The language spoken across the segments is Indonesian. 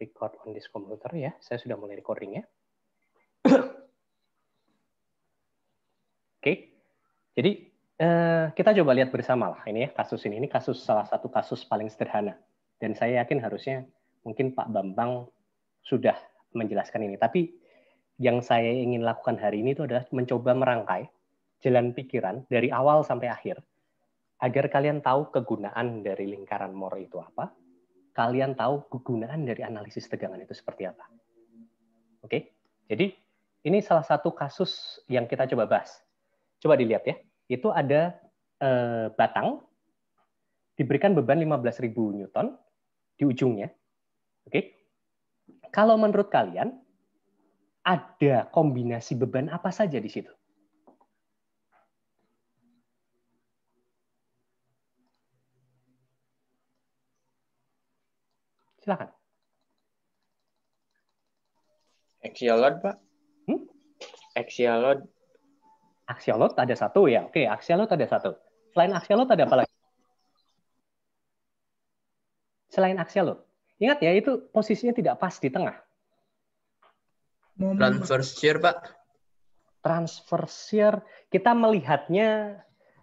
record on this computer ya. Saya sudah mulai recording ya. Oke, okay. jadi eh, kita coba lihat bersama lah ini ya kasus ini. Ini kasus salah satu kasus paling sederhana. Dan saya yakin harusnya mungkin Pak Bambang sudah menjelaskan ini. Tapi yang saya ingin lakukan hari ini itu adalah mencoba merangkai jalan pikiran dari awal sampai akhir agar kalian tahu kegunaan dari lingkaran Moore itu apa, kalian tahu kegunaan dari analisis tegangan itu seperti apa. Oke, jadi ini salah satu kasus yang kita coba bahas. Coba dilihat ya, itu ada eh, batang diberikan beban 15.000 newton di ujungnya. Oke, kalau menurut kalian ada kombinasi beban apa saja di situ? Silakan. Axialot, Pak. Hmm? Axialot. Axialot ada satu ya. Oke, axialot ada satu. Selain axialot ada apa lagi? Selain axialot. Ingat ya, itu posisinya tidak pas di tengah. Transfer shear, Pak. Transfer shear, kita melihatnya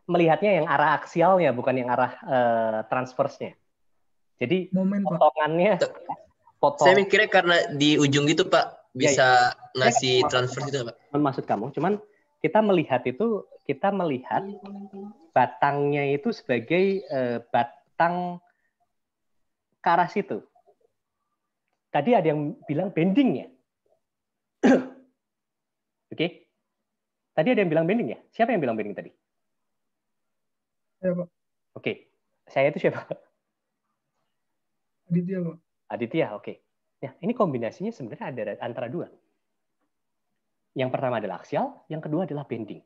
melihatnya yang arah aksialnya bukan yang arah uh, eh, transverse jadi Momen, potongannya potong. Saya mikirnya karena di ujung itu Pak ya, bisa ya, ya. ngasih ya, ya. transfer itu Pak. Maksud kamu cuman kita melihat itu kita melihat batangnya itu sebagai eh, batang karas itu. Tadi ada yang bilang bending ya. Oke. Okay. Tadi ada yang bilang bending ya? Siapa yang bilang bending tadi? Ya, Oke. Okay. Saya itu siapa? Aditya, Pak. Aditya, oke. Okay. Ya, nah, ini kombinasinya sebenarnya ada antara dua. Yang pertama adalah aksial, yang kedua adalah bending.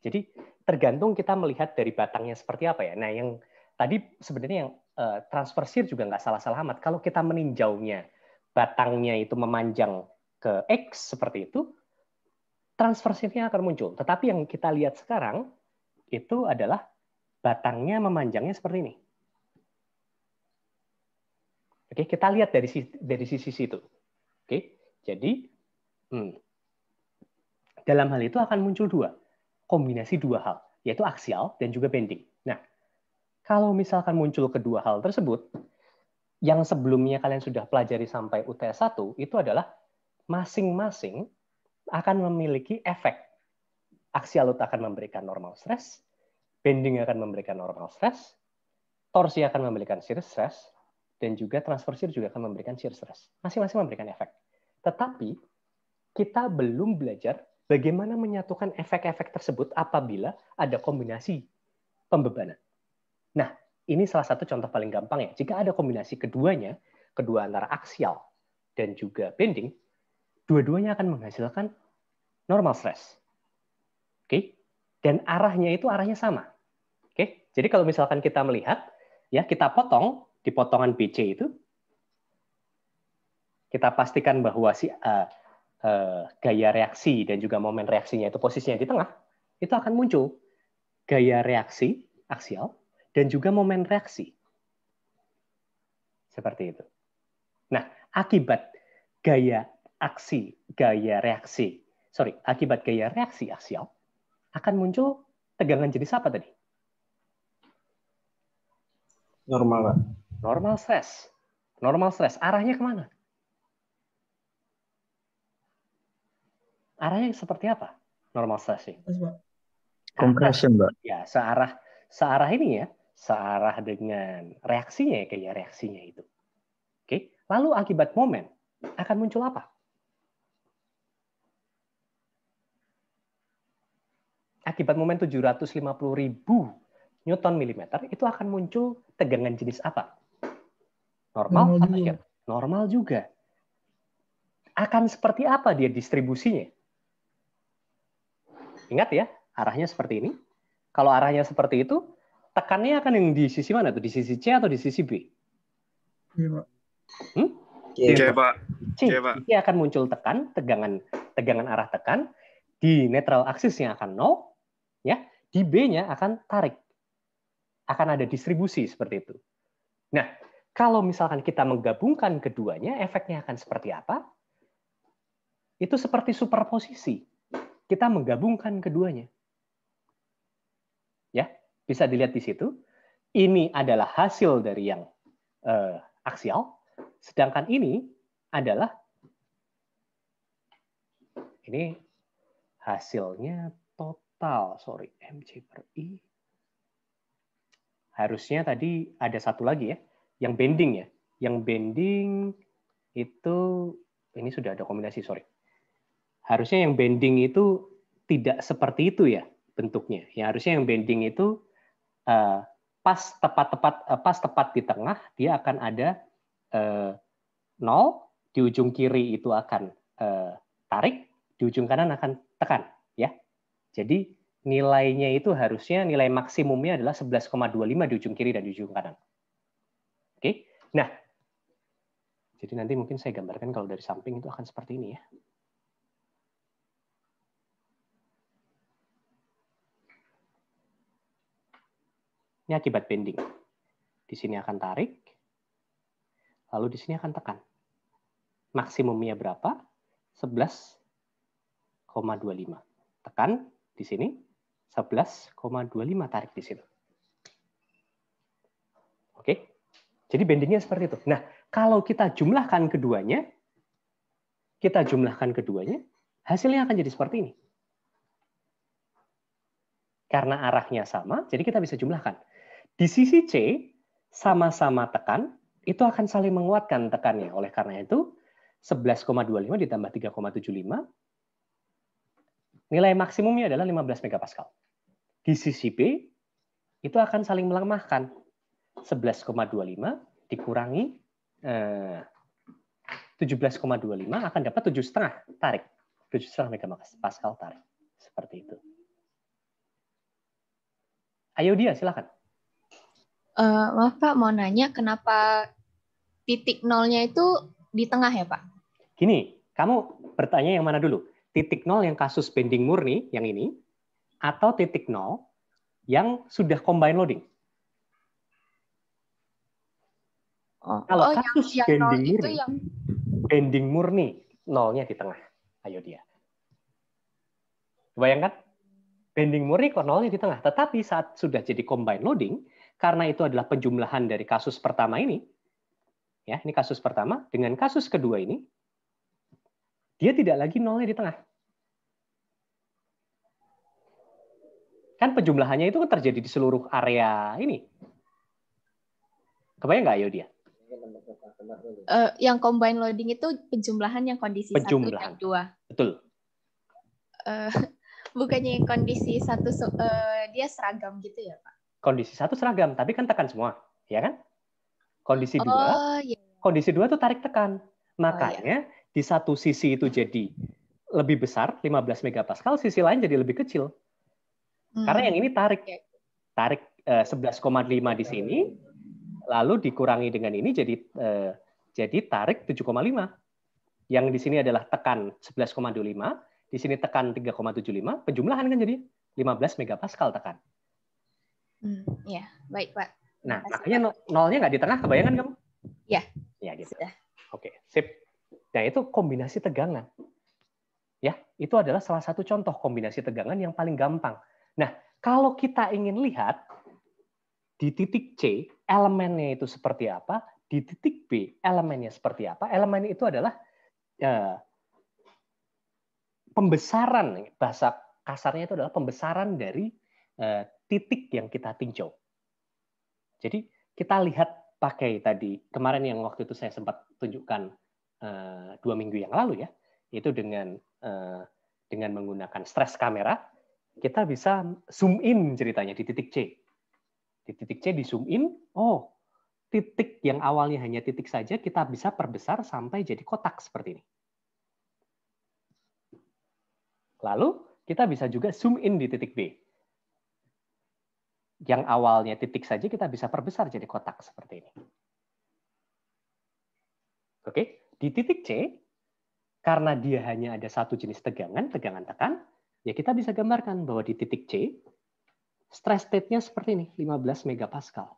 Jadi tergantung kita melihat dari batangnya seperti apa ya. Nah, yang tadi sebenarnya yang uh, eh, transversir juga nggak salah-salah amat. Kalau kita meninjaunya, batangnya itu memanjang ke X seperti itu, transversirnya akan muncul. Tetapi yang kita lihat sekarang itu adalah batangnya memanjangnya seperti ini. Oke, kita lihat dari sisi, dari sisi situ. Oke, jadi hmm, dalam hal itu akan muncul dua kombinasi dua hal, yaitu aksial dan juga bending. Nah, kalau misalkan muncul kedua hal tersebut, yang sebelumnya kalian sudah pelajari sampai UTS 1 itu adalah masing-masing akan memiliki efek. Aksial Aksialut akan memberikan normal stress, bending akan memberikan normal stress, torsi akan memberikan shear stress, dan juga transfer shear juga akan memberikan shear stress. Masing-masing memberikan efek. Tetapi kita belum belajar bagaimana menyatukan efek-efek tersebut apabila ada kombinasi pembebanan. Nah, ini salah satu contoh paling gampang ya. Jika ada kombinasi keduanya, kedua antara aksial dan juga bending, dua-duanya akan menghasilkan normal stress. Oke? Dan arahnya itu arahnya sama. Oke? Jadi kalau misalkan kita melihat ya kita potong di potongan BC itu, kita pastikan bahwa si A eh, gaya reaksi dan juga momen reaksinya itu posisinya di tengah, itu akan muncul gaya reaksi aksial dan juga momen reaksi. Seperti itu. Nah, akibat gaya aksi, gaya reaksi, sorry, akibat gaya reaksi aksial akan muncul tegangan jenis apa tadi? Normal, Normal stress. Normal stress. Arahnya kemana? Arahnya seperti apa? Normal stress ini. Compression, Mbak. Ya, searah searah ini ya, searah dengan reaksinya ya, kayak ya, reaksinya itu. Oke, lalu akibat momen akan muncul apa? Akibat momen 750 ribu Newton milimeter itu akan muncul tegangan jenis apa? Normal, normal juga. normal juga. Akan seperti apa dia distribusinya? Ingat ya, arahnya seperti ini. Kalau arahnya seperti itu, tekannya akan yang di sisi mana tuh? Di sisi C atau di sisi B? Iya, hmm? C, C, iya, Pak. C, Pak. C akan muncul tekan, tegangan tegangan arah tekan di netral yang akan nol, ya. Di B-nya akan tarik. Akan ada distribusi seperti itu. Nah, kalau misalkan kita menggabungkan keduanya, efeknya akan seperti apa? Itu seperti superposisi. Kita menggabungkan keduanya. Ya, bisa dilihat di situ. Ini adalah hasil dari yang uh, aksial, sedangkan ini adalah ini hasilnya total, sorry, mc per i. Harusnya tadi ada satu lagi ya, yang bending ya. Yang bending itu ini sudah ada kombinasi, sorry. Harusnya yang bending itu tidak seperti itu ya bentuknya. Ya harusnya yang bending itu uh, pas tepat-tepat uh, pas tepat di tengah dia akan ada uh, nol di ujung kiri itu akan uh, tarik, di ujung kanan akan tekan, ya. Jadi nilainya itu harusnya nilai maksimumnya adalah 11,25 di ujung kiri dan di ujung kanan. Nah, jadi nanti mungkin saya gambarkan kalau dari samping itu akan seperti ini ya. Ini akibat bending. Di sini akan tarik, lalu di sini akan tekan. Maksimumnya berapa? 11,25. Tekan di sini, 11,25 tarik di sini. Oke. Jadi bendingnya seperti itu. Nah, kalau kita jumlahkan keduanya, kita jumlahkan keduanya, hasilnya akan jadi seperti ini. Karena arahnya sama, jadi kita bisa jumlahkan. Di sisi C, sama-sama tekan, itu akan saling menguatkan tekannya. Oleh karena itu, 11,25 ditambah 3,75, nilai maksimumnya adalah 15 megapascal. Di sisi B, itu akan saling melemahkan 11,25 dikurangi eh, 17,25 akan dapat 7,5 tarik. 7,5 megapascal tarik. Seperti itu. Ayo dia, silakan. Uh, maaf Pak, mau nanya kenapa titik nolnya itu di tengah ya Pak? Gini, kamu bertanya yang mana dulu? Titik nol yang kasus bending murni, yang ini, atau titik nol yang sudah combine loading? Oh, Kalau oh, kasus yang, yang bending murni, yang... bending murni nolnya di tengah. Ayo dia. Bayangkan bending murni kok nolnya di tengah. Tetapi saat sudah jadi combine loading, karena itu adalah penjumlahan dari kasus pertama ini, ya ini kasus pertama dengan kasus kedua ini, dia tidak lagi nolnya di tengah. Kan penjumlahannya itu kan terjadi di seluruh area ini. Kebayang nggak, Ayo dia? uh, yang combine loading itu penjumlahan yang kondisi penjumlahan. satu dan dua. Betul. Uh, bukannya yang kondisi satu uh, dia seragam gitu ya pak? Kondisi satu seragam, tapi kan tekan semua, ya kan? Kondisi oh, dua, iya. kondisi dua itu tarik tekan. Oh, Makanya oh, iya. di satu sisi itu jadi lebih besar 15 megapascal, sisi lain jadi lebih kecil. Hmm. Karena yang ini tarik, tarik uh, 11,5 di sini, Lalu dikurangi dengan ini jadi eh, jadi tarik 7,5. Yang di sini adalah tekan 11,25, di sini tekan 3,75, penjumlahan kan jadi 15 megapascal tekan. Hmm, ya, baik Pak. Nah, makanya Pak. nolnya nggak di tengah, kebayangkan kamu? Ya. Ya gitu. Sudah. Oke, sip. Nah, itu kombinasi tegangan. Ya, itu adalah salah satu contoh kombinasi tegangan yang paling gampang. Nah, kalau kita ingin lihat di titik C, elemennya itu seperti apa, di titik B elemennya seperti apa. Elemen itu adalah eh, pembesaran, bahasa kasarnya itu adalah pembesaran dari eh, titik yang kita tinjau. Jadi kita lihat pakai tadi kemarin yang waktu itu saya sempat tunjukkan eh, dua minggu yang lalu ya, itu dengan dengan menggunakan stres kamera kita bisa zoom in ceritanya di titik C. Di titik C di zoom in, oh titik yang awalnya hanya titik saja kita bisa perbesar sampai jadi kotak seperti ini. Lalu kita bisa juga zoom in di titik B. Yang awalnya titik saja kita bisa perbesar jadi kotak seperti ini. Oke, di titik C karena dia hanya ada satu jenis tegangan, tegangan tekan, ya kita bisa gambarkan bahwa di titik C stress state-nya seperti ini, 15 megapascal.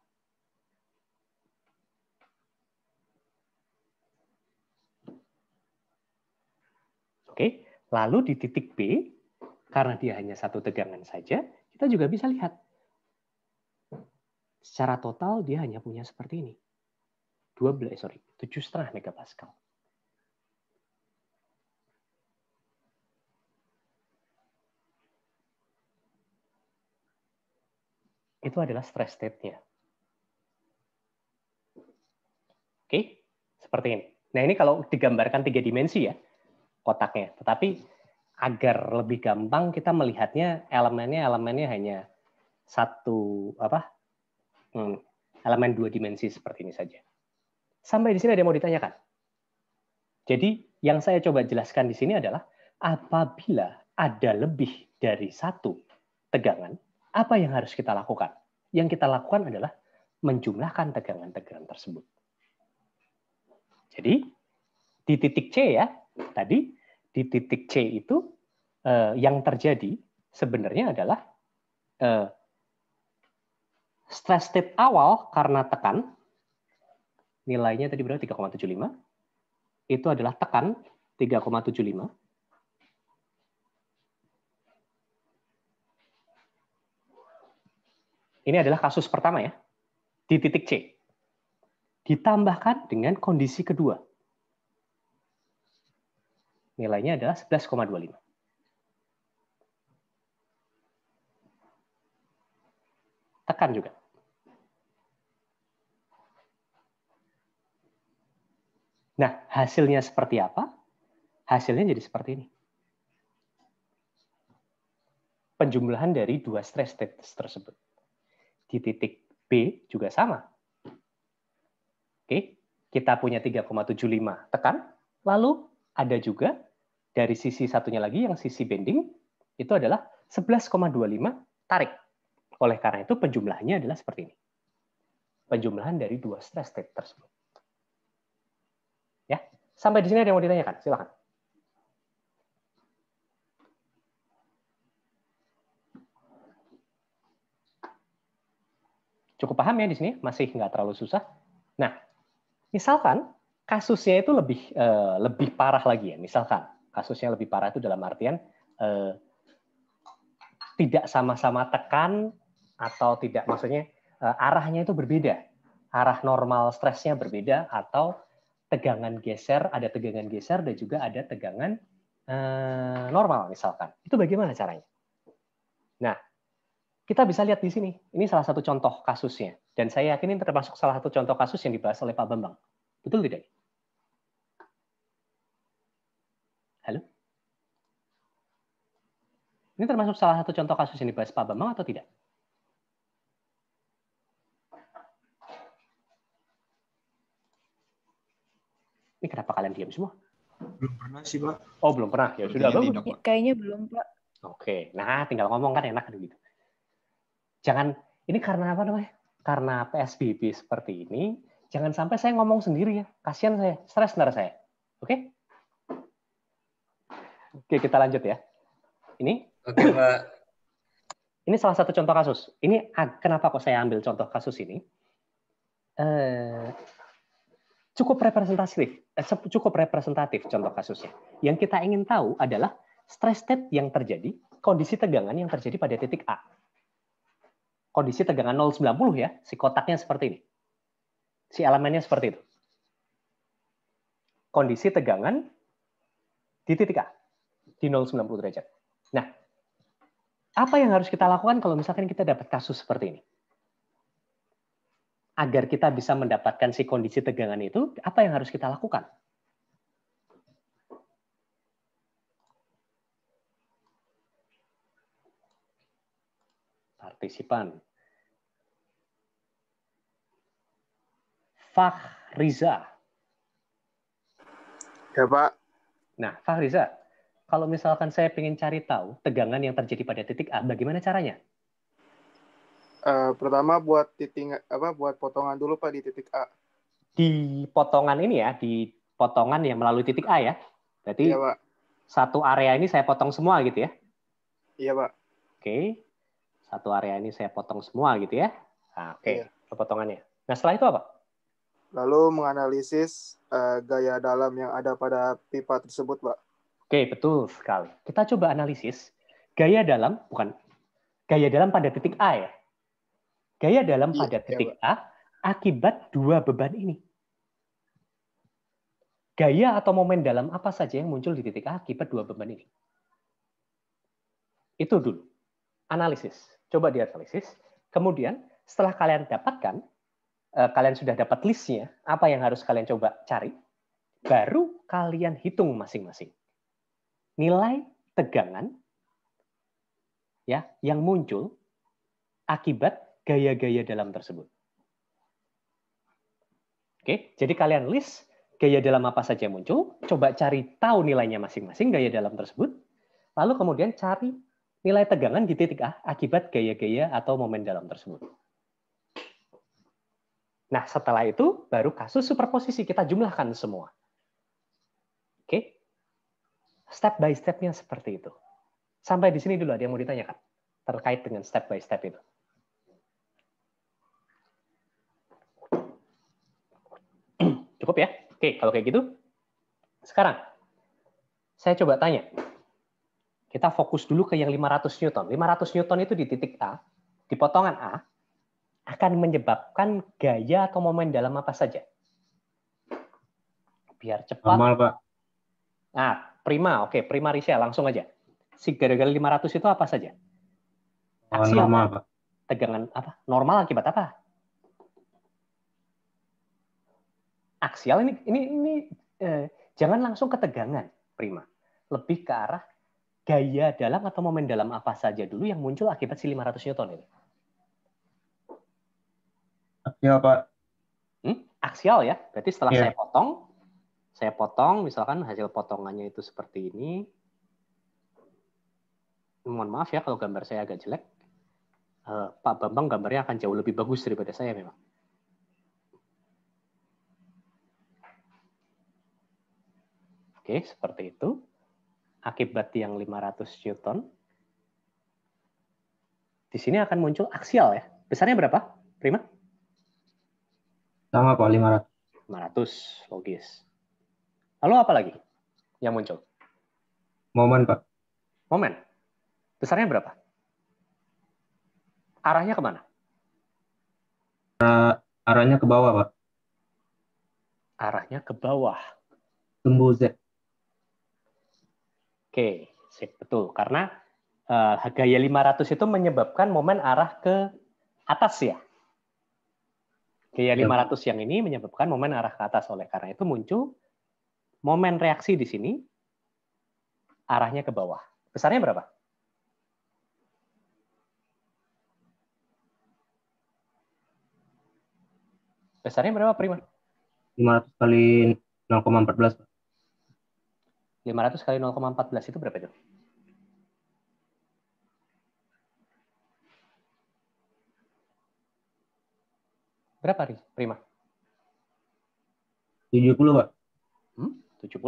Oke, lalu di titik B, karena dia hanya satu tegangan saja, kita juga bisa lihat. Secara total dia hanya punya seperti ini. 12, sorry, 7,5 megapascal. itu adalah stress state-nya. Oke, seperti ini. Nah ini kalau digambarkan tiga dimensi ya kotaknya. Tetapi agar lebih gampang kita melihatnya elemennya elemennya hanya satu apa hmm, elemen dua dimensi seperti ini saja. Sampai di sini ada yang mau ditanyakan. Jadi yang saya coba jelaskan di sini adalah apabila ada lebih dari satu tegangan apa yang harus kita lakukan? Yang kita lakukan adalah menjumlahkan tegangan-tegangan tersebut. Jadi di titik C ya, tadi di titik C itu eh, yang terjadi sebenarnya adalah eh, stress state awal karena tekan nilainya tadi berapa 3,75 itu adalah tekan Ini adalah kasus pertama ya, di titik C. Ditambahkan dengan kondisi kedua. Nilainya adalah 11,25. Tekan juga. Nah, hasilnya seperti apa? Hasilnya jadi seperti ini. Penjumlahan dari dua stress test tersebut di titik B juga sama. Oke, kita punya 3,75 tekan, lalu ada juga dari sisi satunya lagi yang sisi bending itu adalah 11,25 tarik. Oleh karena itu penjumlahannya adalah seperti ini. Penjumlahan dari dua stress state tersebut. Ya, sampai di sini ada yang mau ditanyakan, silakan. Cukup paham ya di sini? Masih nggak terlalu susah? Nah, misalkan kasusnya itu lebih eh, lebih parah lagi ya. Misalkan kasusnya lebih parah itu dalam artian eh, tidak sama-sama tekan atau tidak maksudnya eh, arahnya itu berbeda. Arah normal stresnya berbeda atau tegangan geser, ada tegangan geser dan juga ada tegangan normal misalkan. Itu bagaimana caranya? Nah, kita bisa lihat di sini, ini salah satu contoh kasusnya. Dan saya yakin ini termasuk salah satu contoh kasus yang dibahas oleh Pak Bambang. Betul tidak? Halo? Ini termasuk salah satu contoh kasus yang dibahas Pak Bambang atau tidak? Ini kenapa kalian diam semua? Belum pernah sih, Pak. Oh, belum pernah. Ya sudah, Kayaknya belum, Pak. Oke. Nah, tinggal ngomong kan enak gitu. Jangan ini karena apa namanya? Karena PSBB seperti ini, jangan sampai saya ngomong sendiri ya. Kasihan saya, stres ntar saya. Oke? Oke, kita lanjut ya. Ini. Oke, Pak. Ini salah satu contoh kasus. Ini kenapa kok saya ambil contoh kasus ini? Eh, cukup representatif, eh, cukup representatif contoh kasusnya. Yang kita ingin tahu adalah stress state yang terjadi, kondisi tegangan yang terjadi pada titik A kondisi tegangan 0,90 ya, si kotaknya seperti ini. Si elemennya seperti itu. Kondisi tegangan di titik A, di 0,90 derajat. Nah, apa yang harus kita lakukan kalau misalkan kita dapat kasus seperti ini? Agar kita bisa mendapatkan si kondisi tegangan itu, apa yang harus kita lakukan? partisipan. Fahriza. Ya Pak. Nah Fahriza, kalau misalkan saya ingin cari tahu tegangan yang terjadi pada titik A, bagaimana caranya? Uh, pertama buat titik apa buat potongan dulu Pak di titik A. Di potongan ini ya, di potongan yang melalui titik A ya. Berarti ya, Pak. satu area ini saya potong semua gitu ya? Iya Pak. Oke satu area ini saya potong semua gitu ya. Nah, Oke, okay. iya. potongannya. Nah setelah itu apa? Lalu menganalisis uh, gaya dalam yang ada pada pipa tersebut, Pak. Oke, okay, betul sekali. Kita coba analisis gaya dalam, bukan gaya dalam pada titik A ya. Gaya dalam iya, pada iya, titik A akibat dua beban ini. Gaya atau momen dalam apa saja yang muncul di titik A akibat dua beban ini. Itu dulu analisis. Coba dianalisis. Kemudian setelah kalian dapatkan, eh, kalian sudah dapat listnya, apa yang harus kalian coba cari, baru kalian hitung masing-masing. Nilai tegangan ya yang muncul akibat gaya-gaya dalam tersebut. Oke, jadi kalian list gaya dalam apa saja yang muncul, coba cari tahu nilainya masing-masing gaya dalam tersebut, lalu kemudian cari nilai tegangan di titik A akibat gaya-gaya atau momen dalam tersebut. Nah, setelah itu baru kasus superposisi kita jumlahkan semua. Oke. Step by step-nya seperti itu. Sampai di sini dulu ada yang mau ditanyakan terkait dengan step by step itu. Cukup ya? Oke, kalau kayak gitu sekarang saya coba tanya. Kita fokus dulu ke yang 500 Newton. 500 Newton itu di titik A, di potongan A, akan menyebabkan gaya atau momen dalam apa saja. Biar cepat. Amal, Pak. Nah, prima. Oke, prima Risha, langsung aja. Si gara-gara 500 itu apa saja? Oh, Aksi normal, apa? Pak. Tegangan apa? Normal akibat apa? Aksial ini ini ini eh, jangan langsung ke tegangan, prima. Lebih ke arah gaya dalam atau momen dalam apa saja dulu yang muncul akibat si 500 Newton ini? Aksial, Pak. Hmm? Aksial ya. Berarti setelah yeah. saya potong, saya potong, misalkan hasil potongannya itu seperti ini. Mohon maaf ya kalau gambar saya agak jelek. Eh, Pak Bambang gambarnya akan jauh lebih bagus daripada saya memang. Oke, seperti itu akibat yang 500 Newton. Di sini akan muncul aksial ya. Besarnya berapa, Prima? Sama Pak, 500. 500, logis. Lalu apa lagi yang muncul? Momen, Pak. Momen? Besarnya berapa? Arahnya kemana? arahnya ke bawah, Pak. Arahnya ke bawah. Tumbuh Z. Oke, sip, betul. Karena uh, gaya 500 itu menyebabkan momen arah ke atas ya. Gaya 500 iya. yang ini menyebabkan momen arah ke atas. Oleh karena itu muncul momen reaksi di sini arahnya ke bawah. Besarnya berapa? Besarnya berapa, Prima? 500 kali 0,14. 500 kali 0,14 itu berapa itu? Berapa, Prima? 70, Pak. Hmm? 70.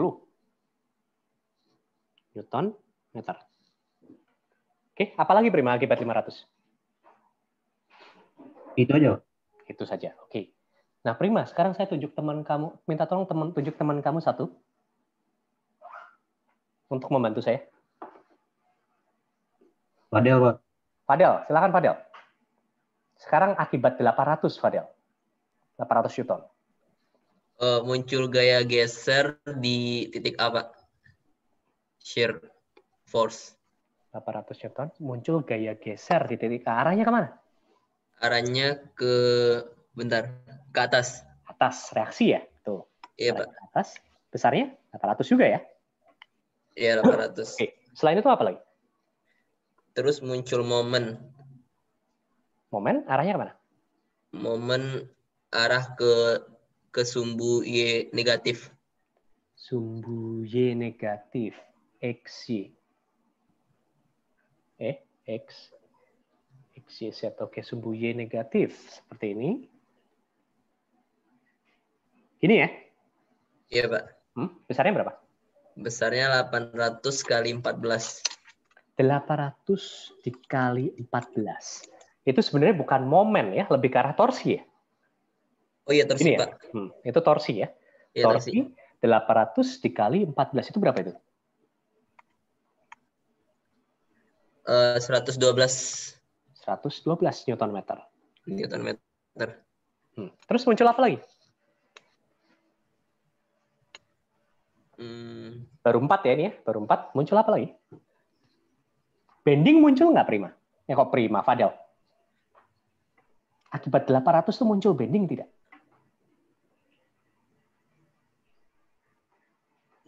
Newton meter. Oke, apalagi Prima akibat 500? Itu aja, Itu saja, oke. Nah, Prima, sekarang saya tunjuk teman kamu, minta tolong teman, tunjuk teman kamu satu, untuk membantu saya? Fadel, Pak. Fadel, silakan Fadel. Sekarang akibat 800, Fadel. 800 Newton. Uh, muncul gaya geser di titik apa? Shear force. 800 Newton, muncul gaya geser di titik Arahnya kemana? Arahnya ke, bentar, ke atas. Atas, reaksi ya? Tuh. Iya, Pak. Atas, besarnya 800 juga ya? Iya, 800. Eh, oke. Okay. Selain itu apa lagi? Terus muncul momen. Momen arahnya kemana? Momen arah ke ke sumbu Y negatif. Sumbu Y negatif. X, Y. Eh, X. X, Y, Z. Oke, sumbu Y negatif. Seperti ini. Ini ya? Iya, Pak. Hmm, besarnya berapa? Besarnya 800 kali 14. 800 dikali 14. Itu sebenarnya bukan momen ya, lebih ke arah torsi ya? Oh iya, torsi Ini ya? Pak. Ya? Hmm, itu torsi ya? ya torsi. torsi. 800 dikali 14 itu berapa itu? Uh, 112. 112 Newton meter. Newton meter. Hmm. Terus muncul apa lagi? Hmm. Baru empat ya ini ya, baru empat. Muncul apa lagi? Bending muncul nggak Prima? Ya kok Prima, Fadel? Akibat 800 itu muncul bending tidak?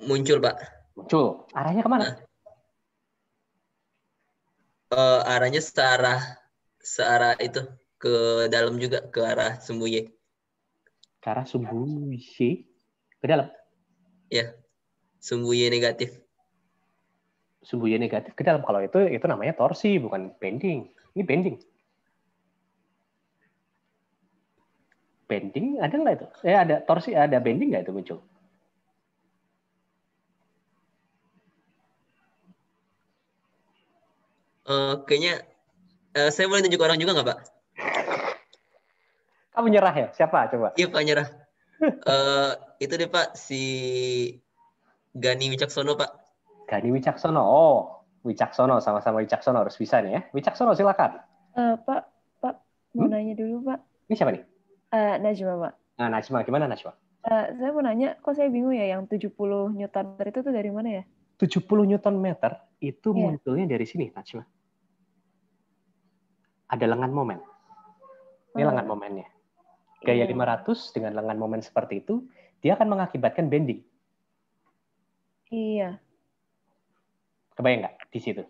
Muncul, Pak. Muncul. Arahnya kemana? Nah. Uh, arahnya searah searah itu ke dalam juga ke arah sembunyi Ke arah sembunyi Ke dalam? Ya sumbu Y negatif. Sumbu Y negatif ke dalam. Kalau itu itu namanya torsi, bukan bending. Ini bending. Bending ada nggak itu? Eh ada torsi, ada bending nggak itu muncul? Uh, kayaknya uh, saya boleh tunjuk orang juga nggak pak? Kamu nyerah ya? Siapa coba? Iya pak nyerah. uh, itu deh pak si Gani Wicaksono, Pak. Gani Wicaksono. Oh, Wicaksono sama-sama Wicaksono harus bisa nih ya. Wicaksono silakan. Uh, Pak, Pak mau hmm? nanya dulu, Pak. Ini siapa nih? Uh, Najwa, Pak. Uh, Najwa, gimana Najma? Uh, eh, saya mau nanya, kok saya bingung ya yang 70 Newton meter itu tuh dari mana ya? 70 Newton meter itu yeah. munculnya dari sini, Najma. Ada lengan momen. Ini oh. lengan momennya. Gaya yeah. 500 dengan lengan momen seperti itu, dia akan mengakibatkan bending Iya. Kebayang nggak di situ?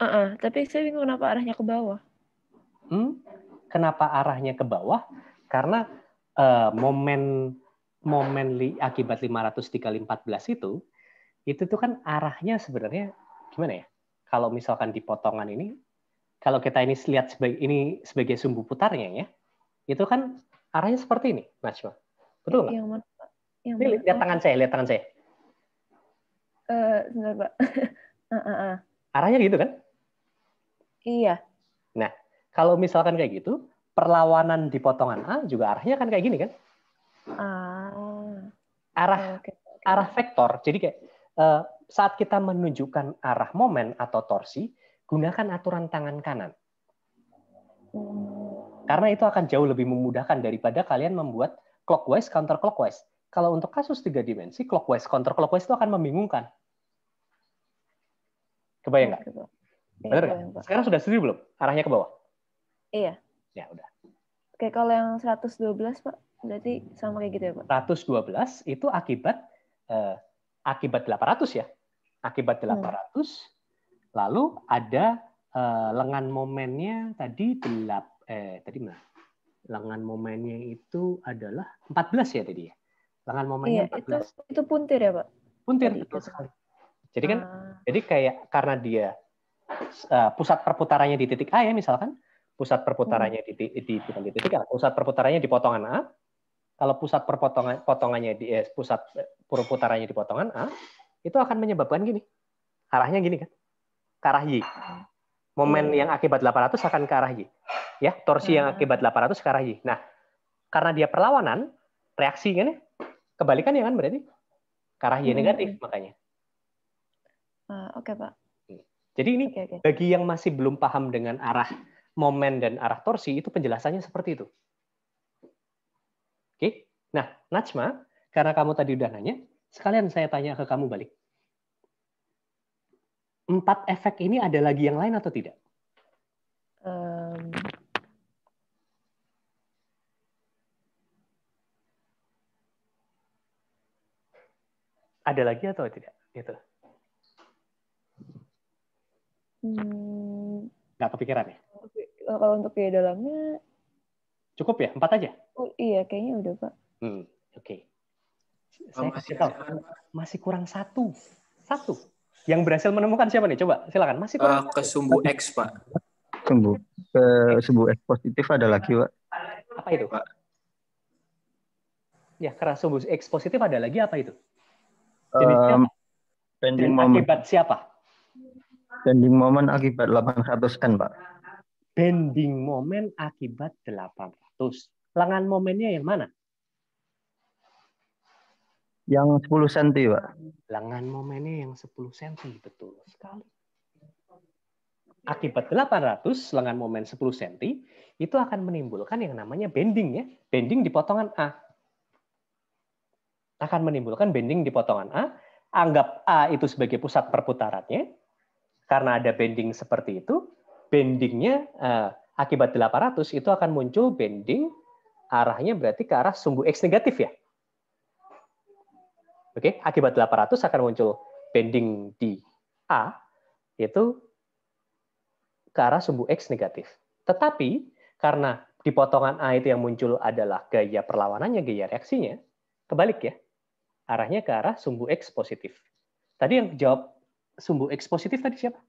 Uh -uh, tapi saya bingung kenapa arahnya ke bawah. Hmm? Kenapa arahnya ke bawah? Karena uh, momen momen li, akibat 500 dikali 14 itu, itu tuh kan arahnya sebenarnya gimana ya? Kalau misalkan di potongan ini, kalau kita ini lihat sebagai ini sebagai sumbu putarnya ya, itu kan arahnya seperti ini, Najwa. Betul nggak? Yang lihat tangan saya, lihat tangan saya Eh, sebentar, Pak. Ah, ah, ah. Arahnya gitu kan? Iya. Nah, kalau misalkan kayak gitu, perlawanan di potongan A juga arahnya kan kayak gini kan? Ah. Arah okay, oh, okay. arah vektor. Jadi kayak uh, saat kita menunjukkan arah momen atau torsi, gunakan aturan tangan kanan. Hmm. Karena itu akan jauh lebih memudahkan daripada kalian membuat clockwise counterclockwise. Kalau untuk kasus tiga dimensi, clockwise counterclockwise itu akan membingungkan. Kebayang nggak? Gitu. Ya, Benar nggak? Sekarang sudah sendiri belum? Arahnya ke bawah? Iya. Ya, udah. Oke, kalau yang 112, Pak, berarti sama kayak gitu ya, Pak? 112 itu akibat eh, akibat 800 ya. Akibat 800, hmm. lalu ada eh, lengan momennya tadi 8, eh, tadi mana? Lengan momennya itu adalah 14 ya tadi ya? Lengan momennya iya, 14. Itu, itu puntir ya, Pak? Puntir, tadi, betul itu. sekali. Jadi kan, uh. jadi kayak karena dia uh, pusat perputarannya di titik A ya misalkan, pusat perputarannya hmm. di, di, di di titik A, pusat perputarannya di potongan A. Kalau pusat perpotongan potongannya di eh, pusat perputarannya di potongan A, itu akan menyebabkan gini. Arahnya gini kan. Ke arah Y. Momen hmm. yang akibat 800 akan ke arah Y. Ya, torsi yang hmm. akibat 800 ke arah Y. Nah, karena dia perlawanan, reaksi kan ya. Kebalikan ya kan berarti? Ke arah Y negatif makanya. Ah, oke okay, Pak. Jadi ini okay, okay. bagi yang masih belum paham dengan arah momen dan arah torsi itu penjelasannya seperti itu. Oke. Okay? Nah, Najma, karena kamu tadi udah nanya, sekalian saya tanya ke kamu balik. Empat efek ini ada lagi yang lain atau tidak? Um, ada lagi atau tidak? Gitu. Hmm, Nggak kepikiran ya? Eh, kalau untuk biaya dalamnya... Cukup ya? Empat aja? Oh, iya, kayaknya udah, Pak. Hmm, Oke. Okay. Saya masih, tahu. masih kurang satu. Satu. Yang berhasil menemukan siapa nih? Coba, silakan. Masih kurang uh, ke Sumbu X, Pak. Sumbu. Ke Sumbu X positif ada lagi, Pak. Apa itu? Pak. Ya, karena Sumbu X positif ada lagi apa itu? Jadi, um, akibat moment. siapa? Bending momen akibat 800 kan, Pak. Bending momen akibat 800. Lengan momennya yang mana? Yang 10 cm, Pak. Lengan momennya yang 10 cm, betul sekali. Akibat 800, lengan momen 10 cm, itu akan menimbulkan yang namanya bending ya. Bending di potongan A. Akan menimbulkan bending di potongan A. Anggap A itu sebagai pusat perputarannya. Karena ada bending seperti itu, bendingnya uh, akibat 800 itu akan muncul bending arahnya berarti ke arah sumbu X negatif ya. Oke, akibat 800 akan muncul bending di A itu ke arah sumbu X negatif. Tetapi karena di potongan A itu yang muncul adalah gaya perlawanannya, gaya reaksinya, kebalik ya. Arahnya ke arah sumbu X positif. Tadi yang jawab sumbu X positif tadi siapa?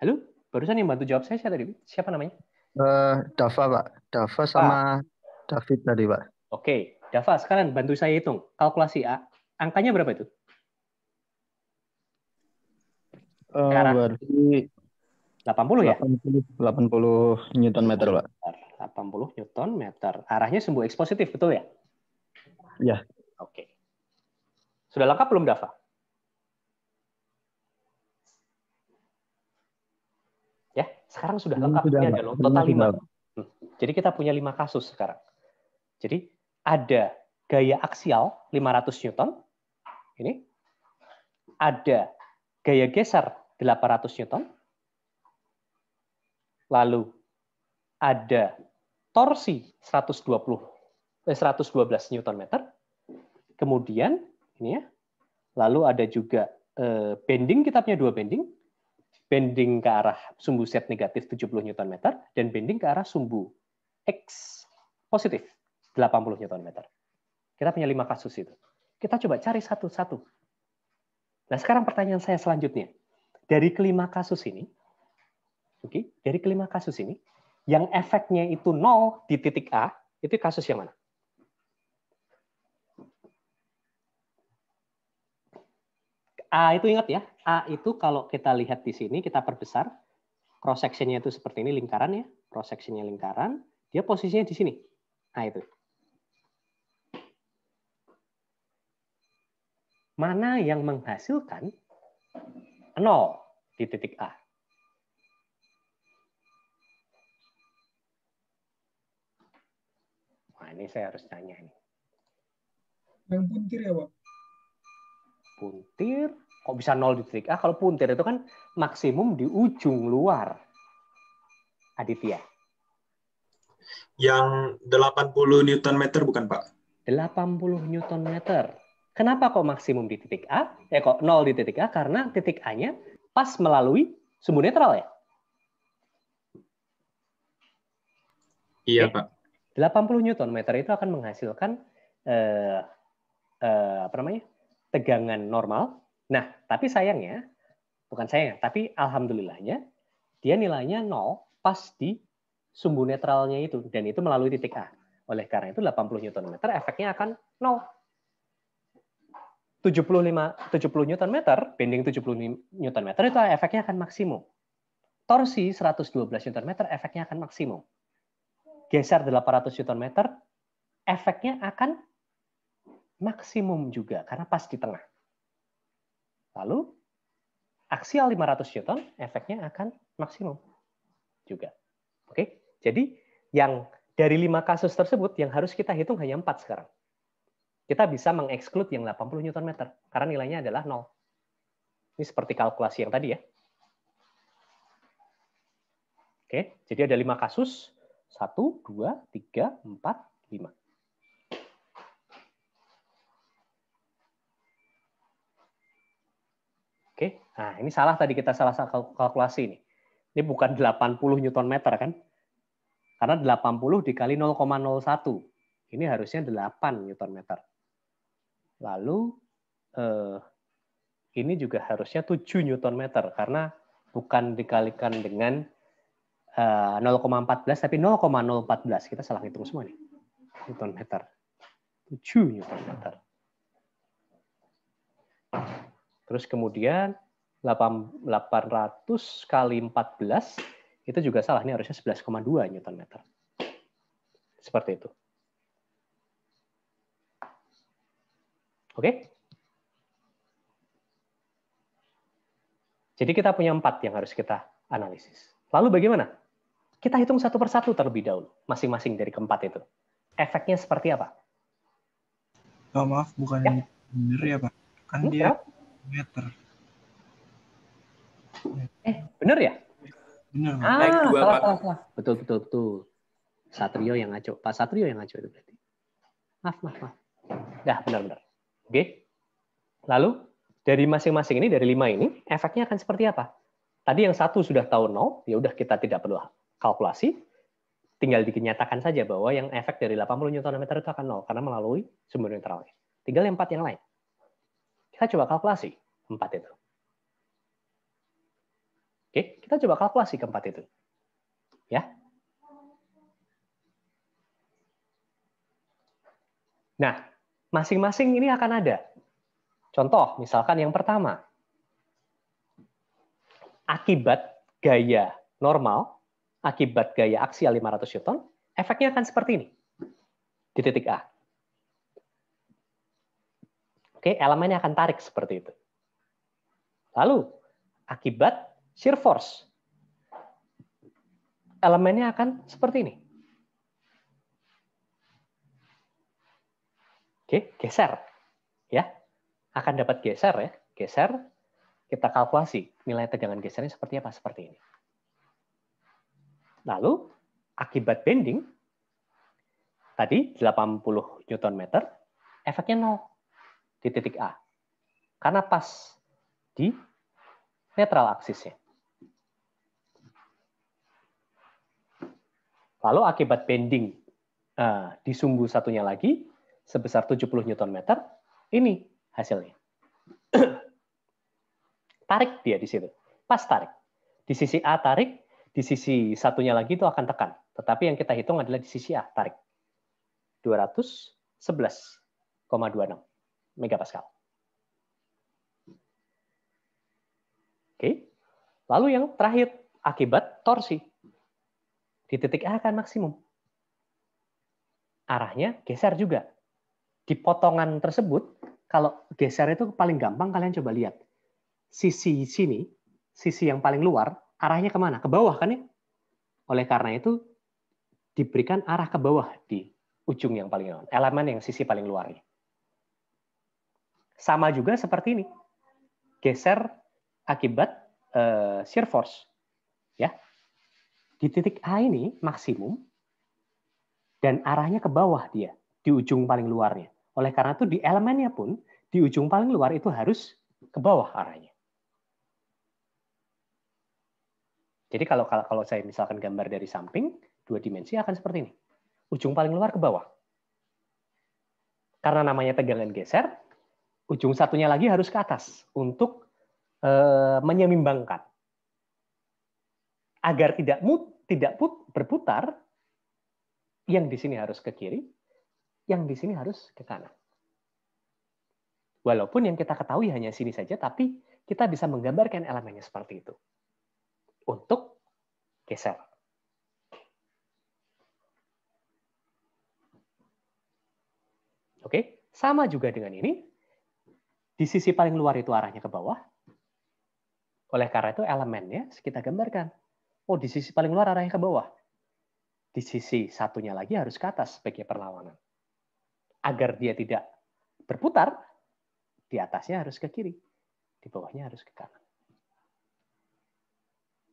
Halo? Barusan yang bantu jawab saya siapa tadi? Siapa namanya? Uh, eh, Dava, Pak. Dava sama ah. David tadi, Pak. Oke. Dava, sekarang bantu saya hitung. Kalkulasi A. Angkanya berapa itu? Uh, Sekarang. berarti 80 ya? 80, 80 Newton meter, Pak. 80 Newton meter. Arahnya sumbu X positif, betul ya? Ya. Oke. Sudah lengkap belum Dava? Ya, sekarang sudah lengkap. Sudah ada loh, total lima. Hmm. Jadi kita punya lima kasus sekarang. Jadi ada gaya aksial 500 Newton. Ini. Ada gaya geser 800 Newton. Lalu ada torsi 120 eh, 112 Newton meter. Kemudian ini ya. Lalu ada juga eh, bending, kitabnya dua bending. Bending ke arah sumbu set negatif 70 Nm, dan bending ke arah sumbu X positif 80 Nm. Kita punya lima kasus itu. Kita coba cari satu-satu. Nah sekarang pertanyaan saya selanjutnya. Dari kelima kasus ini, oke, okay, dari kelima kasus ini, yang efeknya itu nol di titik A, itu kasus yang mana? A itu ingat ya, A itu kalau kita lihat di sini, kita perbesar, cross sectionnya itu seperti ini lingkaran ya, cross sectionnya lingkaran, dia posisinya di sini, A itu. Mana yang menghasilkan 0 di titik A? Nah, ini saya harus tanya ini. Yang puntir ya, Pak? puntir kok bisa nol di titik A kalau puntir itu kan maksimum di ujung luar Aditya yang 80 newton meter bukan Pak 80 newton meter Kenapa kok maksimum di titik A? ya kok nol di titik A? Karena titik A-nya pas melalui sumbu netral ya? Iya, Pak. 80 Newton meter itu akan menghasilkan eh, eh, apa namanya? tegangan normal. Nah, tapi sayangnya, bukan sayangnya, tapi alhamdulillahnya, dia nilainya nol pas di sumbu netralnya itu, dan itu melalui titik A. Oleh karena itu 80 Nm efeknya akan nol. 75 70 Nm, bending 70 Nm itu efeknya akan maksimum. Torsi 112 Nm efeknya akan maksimum. Geser 800 Nm efeknya akan maksimum juga karena pas di tengah. Lalu aksial 500 Newton efeknya akan maksimum juga. Oke. Jadi yang dari lima kasus tersebut yang harus kita hitung hanya empat sekarang. Kita bisa mengeksklud yang 80 Newton meter karena nilainya adalah nol. Ini seperti kalkulasi yang tadi ya. Oke, jadi ada lima kasus. Satu, dua, tiga, empat, lima. Nah, ini salah tadi kita salah kalkulasi ini. Ini bukan 80 Newton meter kan? Karena 80 dikali 0,01. Ini harusnya 8 Newton meter. Lalu eh, ini juga harusnya 7 Newton meter karena bukan dikalikan dengan eh, 0,14 tapi 0,014. Kita salah hitung semua nih. Newton meter. 7 Newton meter. Terus kemudian 800 kali 14 itu juga salah ini harusnya 11,2 Newton meter. Seperti itu. Oke? Jadi kita punya empat yang harus kita analisis. Lalu bagaimana? Kita hitung satu persatu terlebih dahulu, masing-masing dari keempat itu. Efeknya seperti apa? Oh, maaf, bukan ya. benar ya Pak? Kan hmm, dia ya? meter Eh, bener ya? Bener. Ah, eh, salah, Salah, salah. Betul, betul, betul. Satrio yang ngaco. Pak Satrio yang ngaco itu berarti. Maaf, maaf, maaf. Dah, benar, benar. Oke. Lalu, dari masing-masing ini, dari lima ini, efeknya akan seperti apa? Tadi yang satu sudah tahu nol, ya udah kita tidak perlu kalkulasi, tinggal dinyatakan saja bahwa yang efek dari 80 Nm itu akan nol karena melalui sumber neutralnya. Tinggal yang empat yang lain. Kita coba kalkulasi empat itu. Oke, kita coba kalkulasi keempat itu. Ya. Nah, masing-masing ini akan ada. Contoh, misalkan yang pertama, akibat gaya normal, akibat gaya aksial 500 Newton, efeknya akan seperti ini di titik A. Oke, elemennya akan tarik seperti itu. Lalu, akibat shear force. Elemennya akan seperti ini. Oke, geser. Ya. Akan dapat geser ya. Geser kita kalkulasi nilai tegangan gesernya seperti apa seperti ini. Lalu akibat bending tadi 80 Newton meter, efeknya nol di titik A. Karena pas di netral aksisnya. Lalu akibat bending uh, eh, di sumbu satunya lagi sebesar 70 Nm, ini hasilnya. tarik dia di situ, pas tarik. Di sisi A tarik, di sisi satunya lagi itu akan tekan. Tetapi yang kita hitung adalah di sisi A tarik. 211,26 megapascal. Oke. Lalu yang terakhir akibat torsi di titik A akan maksimum. Arahnya geser juga. Di potongan tersebut, kalau geser itu paling gampang kalian coba lihat. Sisi sini, sisi yang paling luar, arahnya kemana? Ke bawah kan ya? Oleh karena itu, diberikan arah ke bawah di ujung yang paling luar, elemen yang sisi paling luarnya. Sama juga seperti ini. Geser akibat uh, shear force. Ya, di titik A ini maksimum dan arahnya ke bawah dia, di ujung paling luarnya. Oleh karena itu di elemennya pun di ujung paling luar itu harus ke bawah arahnya. Jadi kalau kalau saya misalkan gambar dari samping, dua dimensi akan seperti ini. Ujung paling luar ke bawah. Karena namanya tegangan geser, ujung satunya lagi harus ke atas untuk e, menyeimbangkan agar tidak mut, tidak put, berputar, yang di sini harus ke kiri, yang di sini harus ke kanan. Walaupun yang kita ketahui hanya sini saja, tapi kita bisa menggambarkan elemennya seperti itu. Untuk geser. Oke, sama juga dengan ini. Di sisi paling luar itu arahnya ke bawah. Oleh karena itu elemennya kita gambarkan. Oh, di sisi paling luar arahnya ke bawah. Di sisi satunya lagi harus ke atas sebagai perlawanan. Agar dia tidak berputar, di atasnya harus ke kiri, di bawahnya harus ke kanan.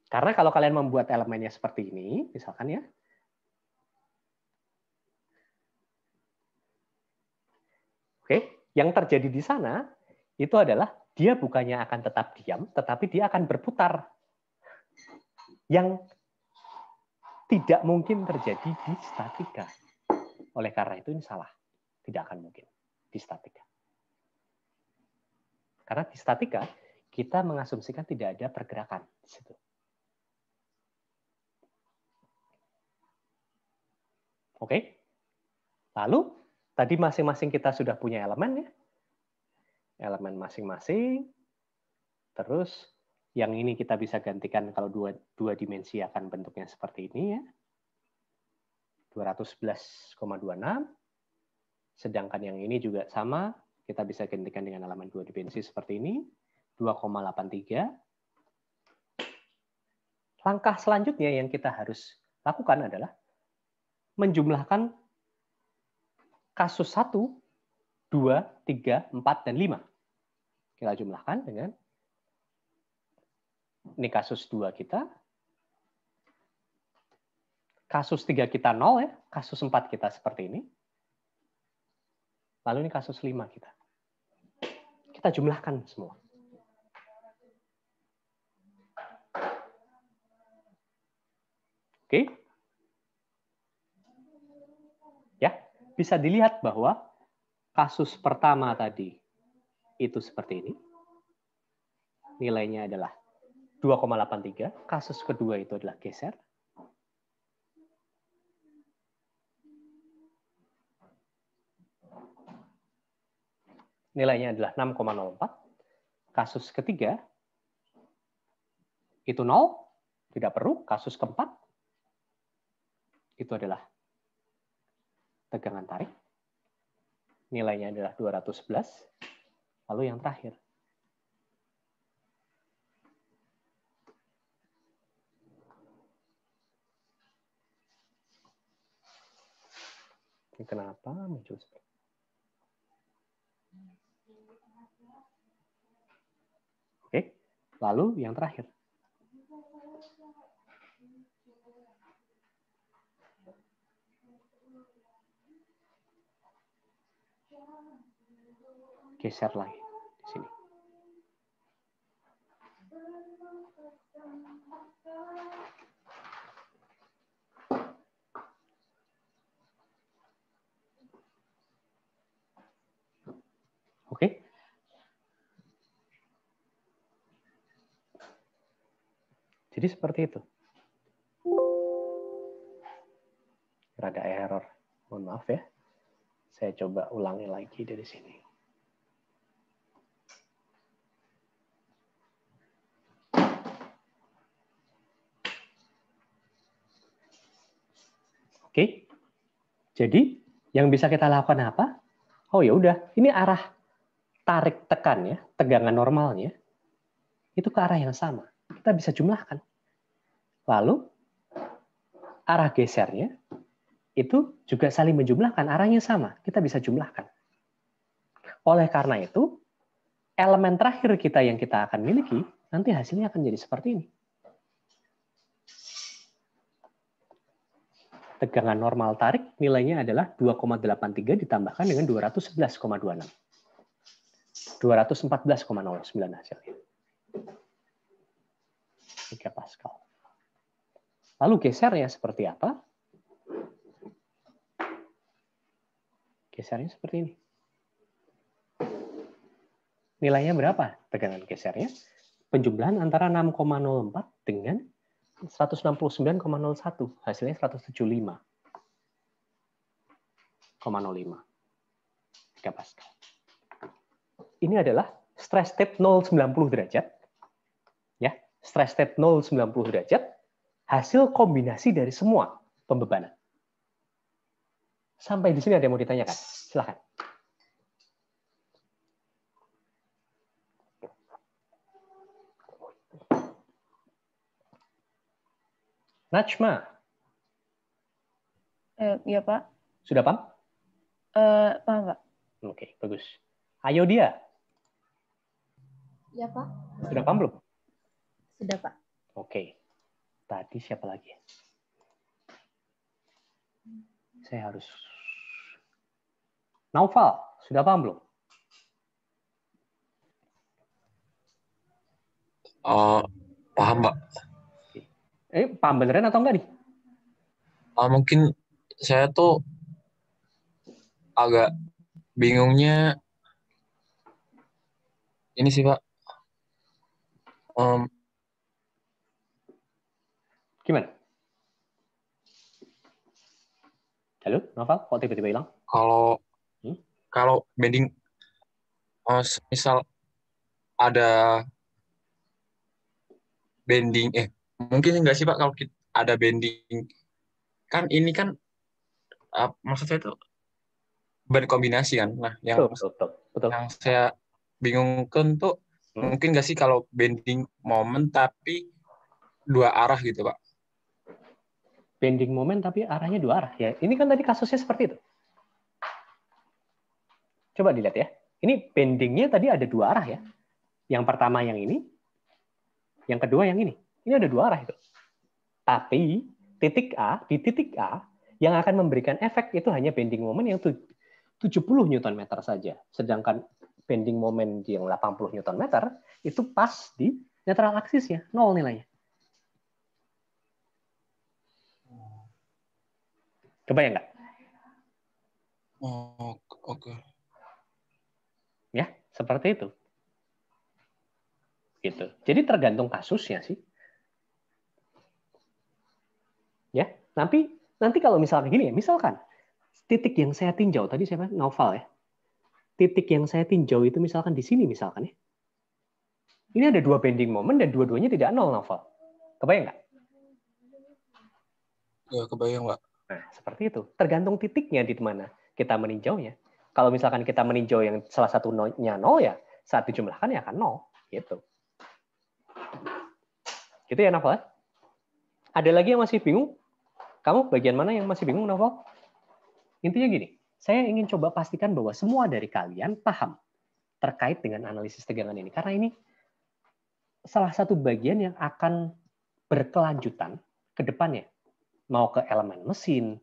Karena kalau kalian membuat elemennya seperti ini, misalkan ya, Oke, yang terjadi di sana itu adalah dia bukannya akan tetap diam, tetapi dia akan berputar yang tidak mungkin terjadi di statika. Oleh karena itu ini salah. Tidak akan mungkin di statika. Karena di statika kita mengasumsikan tidak ada pergerakan di situ. Oke. Lalu tadi masing-masing kita sudah punya elemen ya. Elemen masing-masing. Terus yang ini kita bisa gantikan kalau dua, dua dimensi akan bentuknya seperti ini ya. 211,26. Sedangkan yang ini juga sama, kita bisa gantikan dengan halaman dua dimensi seperti ini, 2,83. Langkah selanjutnya yang kita harus lakukan adalah menjumlahkan kasus 1, 2, 3, 4, dan 5. Kita jumlahkan dengan ini kasus dua kita. Kasus tiga kita nol ya. Kasus empat kita seperti ini. Lalu ini kasus lima kita. Kita jumlahkan semua. Oke. Ya, bisa dilihat bahwa kasus pertama tadi itu seperti ini. Nilainya adalah 2,83. Kasus kedua itu adalah geser. Nilainya adalah 6,04. Kasus ketiga itu 0, tidak perlu. Kasus keempat itu adalah tegangan tarik. Nilainya adalah 211. Lalu yang terakhir, Kenapa muncul seperti Oke, lalu yang terakhir. Geser lagi di sini. Oke. Jadi seperti itu. Rada error. Mohon maaf ya. Saya coba ulangi lagi dari sini. Oke. Jadi yang bisa kita lakukan apa? Oh ya udah, ini arah tarik tekan ya, tegangan normalnya itu ke arah yang sama. Kita bisa jumlahkan. Lalu arah gesernya itu juga saling menjumlahkan, arahnya sama, kita bisa jumlahkan. Oleh karena itu, elemen terakhir kita yang kita akan miliki, nanti hasilnya akan jadi seperti ini. Tegangan normal tarik nilainya adalah 2,83 ditambahkan dengan 211,26. 214,09 hasilnya. 3 Pascal. Lalu gesernya seperti apa? Gesernya seperti ini. Nilainya berapa tegangan gesernya? Penjumlahan antara 6,04 dengan 169,01. Hasilnya 175,05. 3 Pascal. Ini adalah stress step 090 derajat stress state 0 90 derajat hasil kombinasi dari semua pembebanan. Sampai di sini ada yang mau ditanyakan? Silahkan. Najma. Eh, iya, Pak. Sudah paham? Uh, paham, Pak. Oke, bagus. Ayo dia. Iya, Pak. Sudah paham belum? Sudah, Pak. Oke. Tadi siapa lagi? Saya harus... Naufal, sudah paham belum? Uh, paham, Pak. Eh, paham beneran atau enggak nih? Uh, mungkin saya tuh agak bingungnya ini sih, Pak. Um, Gimana? Halo, Novel, kok tiba-tiba hilang? Kalau hmm? kalau bending, uh, oh, misal ada bending eh mungkin enggak sih Pak kalau kita, ada bending kan ini kan uh, maksud saya itu berkombinasi kan. Nah, yang betul, betul, betul. yang saya bingung kan tuh hmm. mungkin nggak sih kalau bending momen tapi dua arah gitu, Pak bending moment tapi arahnya dua arah ya. Ini kan tadi kasusnya seperti itu. Coba dilihat ya. Ini bendingnya tadi ada dua arah ya. Yang pertama yang ini, yang kedua yang ini. Ini ada dua arah itu. Tapi titik A, di titik A yang akan memberikan efek itu hanya bending moment yang 70 Newton meter saja. Sedangkan bending moment yang 80 Newton meter itu pas di netral aksisnya, nol nilainya. Kebayang nggak? Oh, oke. Okay. Ya, seperti itu. Gitu. Jadi tergantung kasusnya sih. Ya, nanti nanti kalau misalkan gini ya, misalkan titik yang saya tinjau tadi saya novel ya. Titik yang saya tinjau itu misalkan di sini misalkan ya. Ini ada dua bending moment dan dua-duanya tidak nol novel. Kebayang nggak? Ya, kebayang, Pak. Nah, seperti itu. Tergantung titiknya di mana kita meninjaunya. Kalau misalkan kita meninjau yang salah satu nolnya nol ya, saat dijumlahkan ya akan nol. Gitu. Gitu ya, Novel? Ada lagi yang masih bingung? Kamu bagian mana yang masih bingung, Novel? Intinya gini, saya ingin coba pastikan bahwa semua dari kalian paham terkait dengan analisis tegangan ini. Karena ini salah satu bagian yang akan berkelanjutan ke depannya mau ke elemen mesin,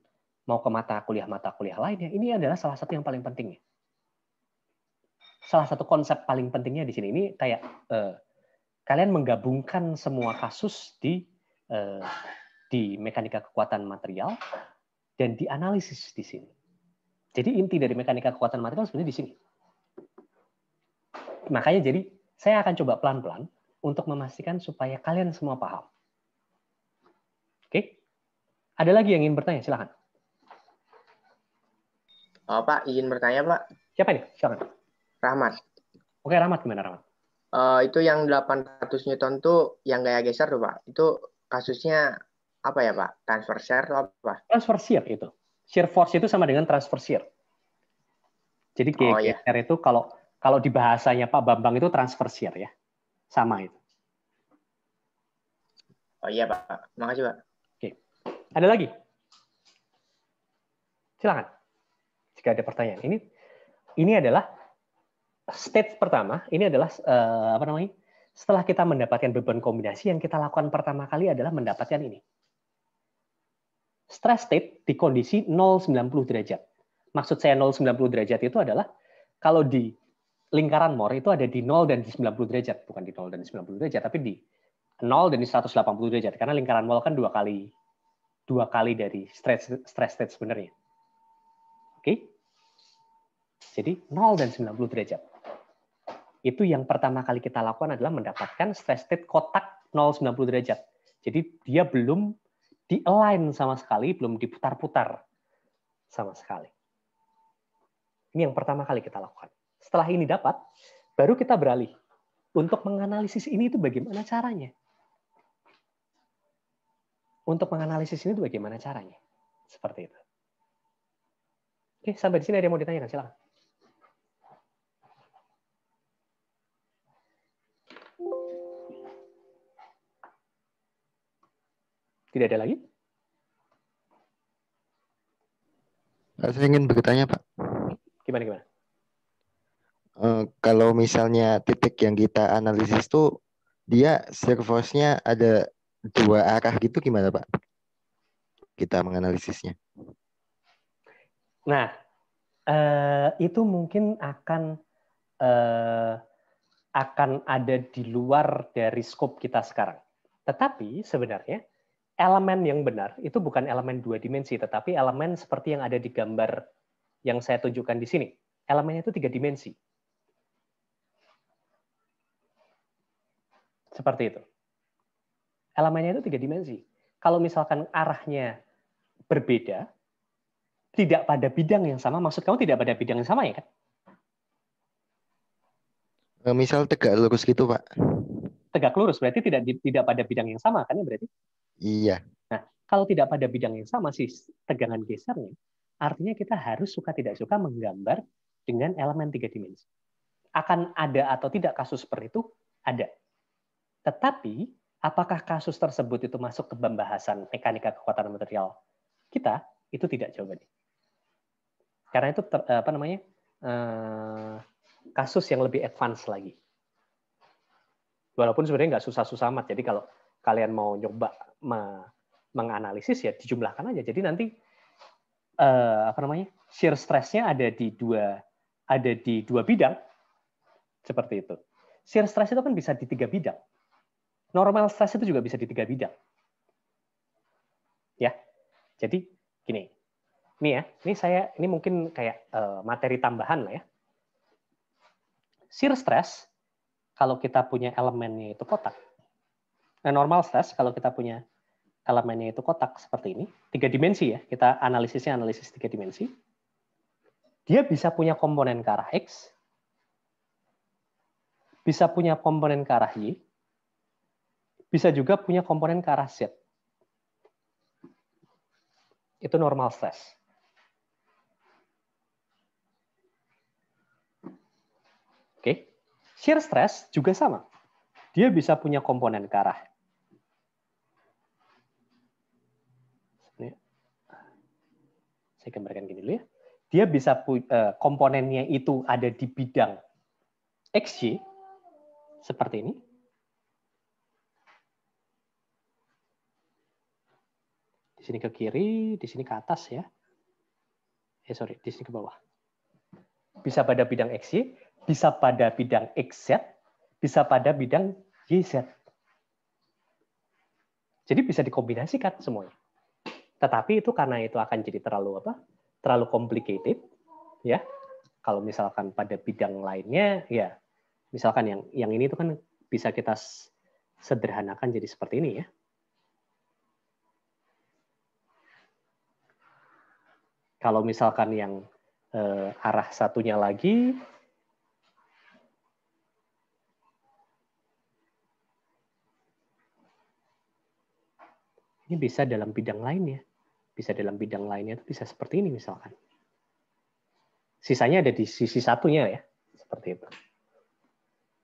mau ke mata kuliah-mata kuliah lainnya, ini adalah salah satu yang paling pentingnya. Salah satu konsep paling pentingnya di sini ini kayak eh, kalian menggabungkan semua kasus di eh, di mekanika kekuatan material dan dianalisis di sini. Jadi inti dari mekanika kekuatan material sebenarnya di sini. Makanya jadi saya akan coba pelan-pelan untuk memastikan supaya kalian semua paham. Oke? Okay? Ada lagi yang ingin bertanya? Silahkan. Oh, Pak, ingin bertanya, Pak. Siapa ini? Silakan. Rahmat. Oke, Rahmat gimana, Rahmat? Uh, itu yang 800 Newton tuh yang gaya geser tuh, Pak. Itu kasusnya apa ya, Pak? Transfer shear atau apa? Transfer shear itu. Shear force itu sama dengan transfer shear. Jadi gaya oh, iya. geser iya. itu kalau kalau di bahasanya Pak Bambang itu transfer shear ya. Sama itu. Oh iya, Pak. Makasih, Pak. Ada lagi? Silakan. Jika ada pertanyaan. Ini ini adalah stage pertama. Ini adalah uh, apa namanya? Setelah kita mendapatkan beban kombinasi, yang kita lakukan pertama kali adalah mendapatkan ini. Stress state di kondisi 090 derajat. Maksud saya 090 derajat itu adalah kalau di lingkaran Mohr itu ada di 0 dan di 90 derajat, bukan di 0 dan di 90 derajat, tapi di 0 dan di 180 derajat. Karena lingkaran Mohr kan dua kali dua kali dari stress, stress state sebenarnya. Oke? Okay? Jadi 0 dan 90 derajat. Itu yang pertama kali kita lakukan adalah mendapatkan stress state kotak 0 90 derajat. Jadi dia belum di-align sama sekali, belum diputar-putar sama sekali. Ini yang pertama kali kita lakukan. Setelah ini dapat, baru kita beralih untuk menganalisis ini itu bagaimana caranya. Untuk menganalisis ini bagaimana caranya? Seperti itu. Oke, sampai di sini ada yang mau ditanyakan, silakan. Tidak ada lagi? saya ingin bertanya, Pak. Gimana, gimana? Eh, kalau misalnya titik yang kita analisis tuh dia servosnya ada dua arah gitu gimana Pak? Kita menganalisisnya. Nah, eh, itu mungkin akan eh, akan ada di luar dari skop kita sekarang. Tetapi sebenarnya elemen yang benar itu bukan elemen dua dimensi, tetapi elemen seperti yang ada di gambar yang saya tunjukkan di sini. Elemennya itu tiga dimensi. Seperti itu elemennya itu tiga dimensi. Kalau misalkan arahnya berbeda, tidak pada bidang yang sama, maksud kamu tidak pada bidang yang sama ya kan? Eh, misal tegak lurus gitu pak. Tegak lurus berarti tidak tidak pada bidang yang sama kan ya berarti? Iya. Nah kalau tidak pada bidang yang sama sih tegangan gesernya, artinya kita harus suka tidak suka menggambar dengan elemen tiga dimensi. Akan ada atau tidak kasus seperti itu ada. Tetapi apakah kasus tersebut itu masuk ke pembahasan mekanika kekuatan material kita itu tidak jawabannya karena itu ter, apa namanya eh, kasus yang lebih advance lagi walaupun sebenarnya nggak susah-susah amat jadi kalau kalian mau nyoba menganalisis ya dijumlahkan aja jadi nanti eh, apa namanya shear stressnya ada di dua ada di dua bidang seperti itu shear stress itu kan bisa di tiga bidang normal stress itu juga bisa di tiga bidang. Ya, jadi gini, ini ya, ini saya ini mungkin kayak eh, materi tambahan lah ya. Shear stress kalau kita punya elemennya itu kotak. Nah, normal stress kalau kita punya elemennya itu kotak seperti ini, tiga dimensi ya. Kita analisisnya analisis tiga dimensi. Dia bisa punya komponen ke arah X, bisa punya komponen ke arah Y, bisa juga punya komponen ke arah set. Itu normal stress. Oke, shear stress juga sama. Dia bisa punya komponen ke arah saya gambarkan gini dulu ya. Dia bisa eh, komponennya itu ada di bidang XY seperti ini Di sini ke kiri, di sini ke atas ya. Eh sorry, di sini ke bawah. Bisa pada bidang x, bisa pada bidang XZ, bisa pada bidang YZ. Jadi bisa dikombinasikan semuanya. Tetapi itu karena itu akan jadi terlalu apa? Terlalu complicated, ya. Kalau misalkan pada bidang lainnya, ya misalkan yang yang ini itu kan bisa kita sederhanakan jadi seperti ini ya. Kalau misalkan yang eh, arah satunya lagi, ini bisa dalam bidang lain ya. Bisa dalam bidang lainnya itu bisa seperti ini misalkan. Sisanya ada di sisi satunya ya, seperti itu.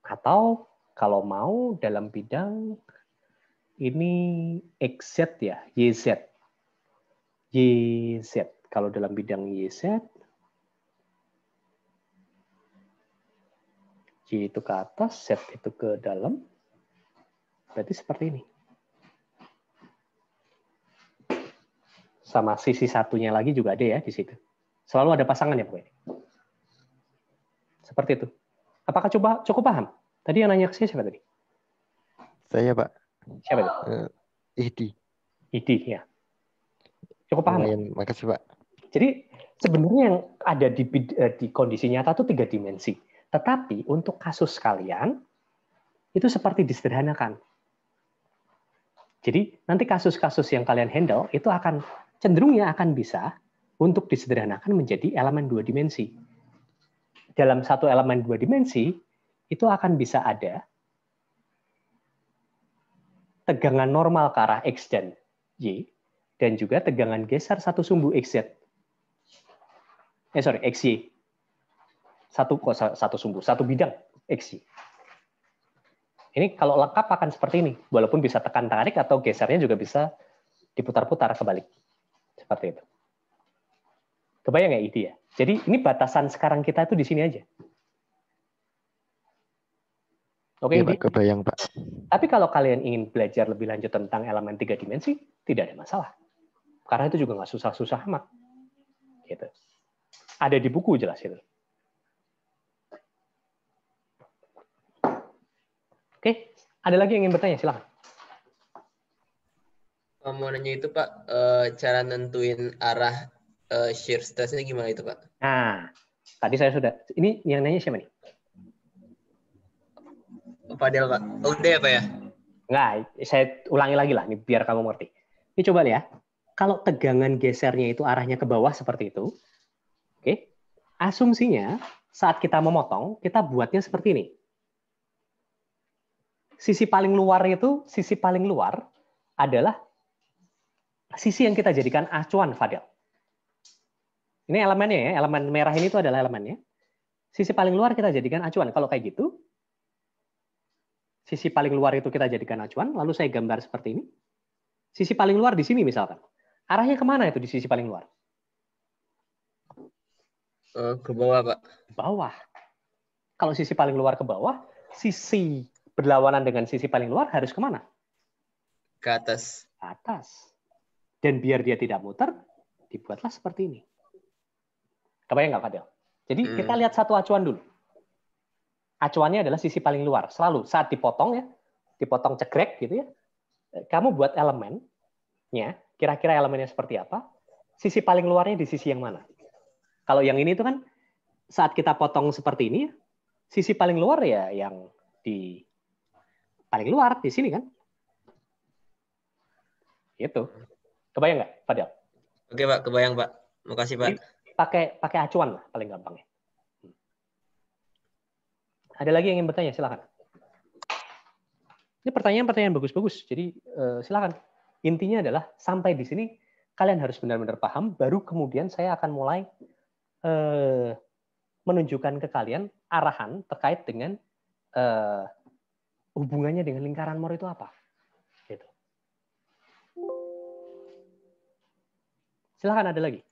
Atau kalau mau dalam bidang ini XZ ya, YZ. YZ. Kalau dalam bidang YZ, Y itu ke atas, Z itu ke dalam. Berarti seperti ini. Sama sisi satunya lagi juga ada ya di situ. Selalu ada pasangan ya pokoknya. Seperti itu. Apakah coba cukup paham? Tadi yang nanya ke saya siapa tadi? Saya, Pak. Siapa itu? Uh, eh, Idi. Idi, ya. Cukup paham? Lumayan, ya? makasih, Pak. Jadi sebenarnya yang ada di, eh, di kondisi nyata itu tiga dimensi. Tetapi untuk kasus kalian itu seperti disederhanakan. Jadi nanti kasus-kasus yang kalian handle itu akan cenderungnya akan bisa untuk disederhanakan menjadi elemen dua dimensi. Dalam satu elemen dua dimensi itu akan bisa ada tegangan normal ke arah x dan y dan juga tegangan geser satu sumbu xz eh sorry XY satu satu sumbu satu bidang XY ini kalau lengkap akan seperti ini walaupun bisa tekan tarik atau gesernya juga bisa diputar-putar kebalik seperti itu kebayang nggak ide ya jadi ini batasan sekarang kita itu di sini aja Oke, okay, ya, kebayang Pak. Tapi kalau kalian ingin belajar lebih lanjut tentang elemen tiga dimensi, tidak ada masalah. Karena itu juga nggak susah-susah amat. Gitu. Ada di buku jelas itu. Oke, ada lagi yang ingin bertanya, silakan. Mau nanya itu Pak, eh, cara nentuin arah eh, shear stressnya gimana itu Pak? Nah, tadi saya sudah. Ini yang nanya siapa nih? Padel Pak. Oh, udah ya Pak ya? Enggak, saya ulangi lagi lah, nih, biar kamu ngerti. Ini coba ya. Kalau tegangan gesernya itu arahnya ke bawah seperti itu, Asumsinya, saat kita memotong, kita buatnya seperti ini. Sisi paling luar itu, sisi paling luar adalah sisi yang kita jadikan acuan, Fadil. Ini elemennya ya, elemen merah ini itu adalah elemennya. Sisi paling luar kita jadikan acuan. Kalau kayak gitu, sisi paling luar itu kita jadikan acuan, lalu saya gambar seperti ini. Sisi paling luar di sini misalkan. Arahnya kemana itu di sisi paling luar? Eh, ke bawah, Pak. Bawah. Kalau sisi paling luar ke bawah, sisi berlawanan dengan sisi paling luar harus kemana? Ke atas. Ke atas. Dan biar dia tidak muter, dibuatlah seperti ini. Kebayang nggak, Fadel? Jadi hmm. kita lihat satu acuan dulu. Acuannya adalah sisi paling luar. Selalu saat dipotong ya, dipotong cekrek gitu ya, eh, kamu buat elemennya, kira-kira elemennya seperti apa, sisi paling luarnya di sisi yang mana? Kalau yang ini itu kan saat kita potong seperti ini, sisi paling luar ya yang di paling luar di sini kan. Itu. Kebayang nggak, Fadil? Oke, Pak. Kebayang, Pak. Makasih, Pak. pakai pakai acuan lah paling gampangnya. Hmm. Ada lagi yang ingin bertanya? Silakan. Ini pertanyaan-pertanyaan bagus-bagus. Jadi eh, silakan. Intinya adalah sampai di sini kalian harus benar-benar paham. Baru kemudian saya akan mulai eh, menunjukkan ke kalian arahan terkait dengan eh, hubungannya dengan lingkaran mor itu apa. Gitu. Silahkan ada lagi.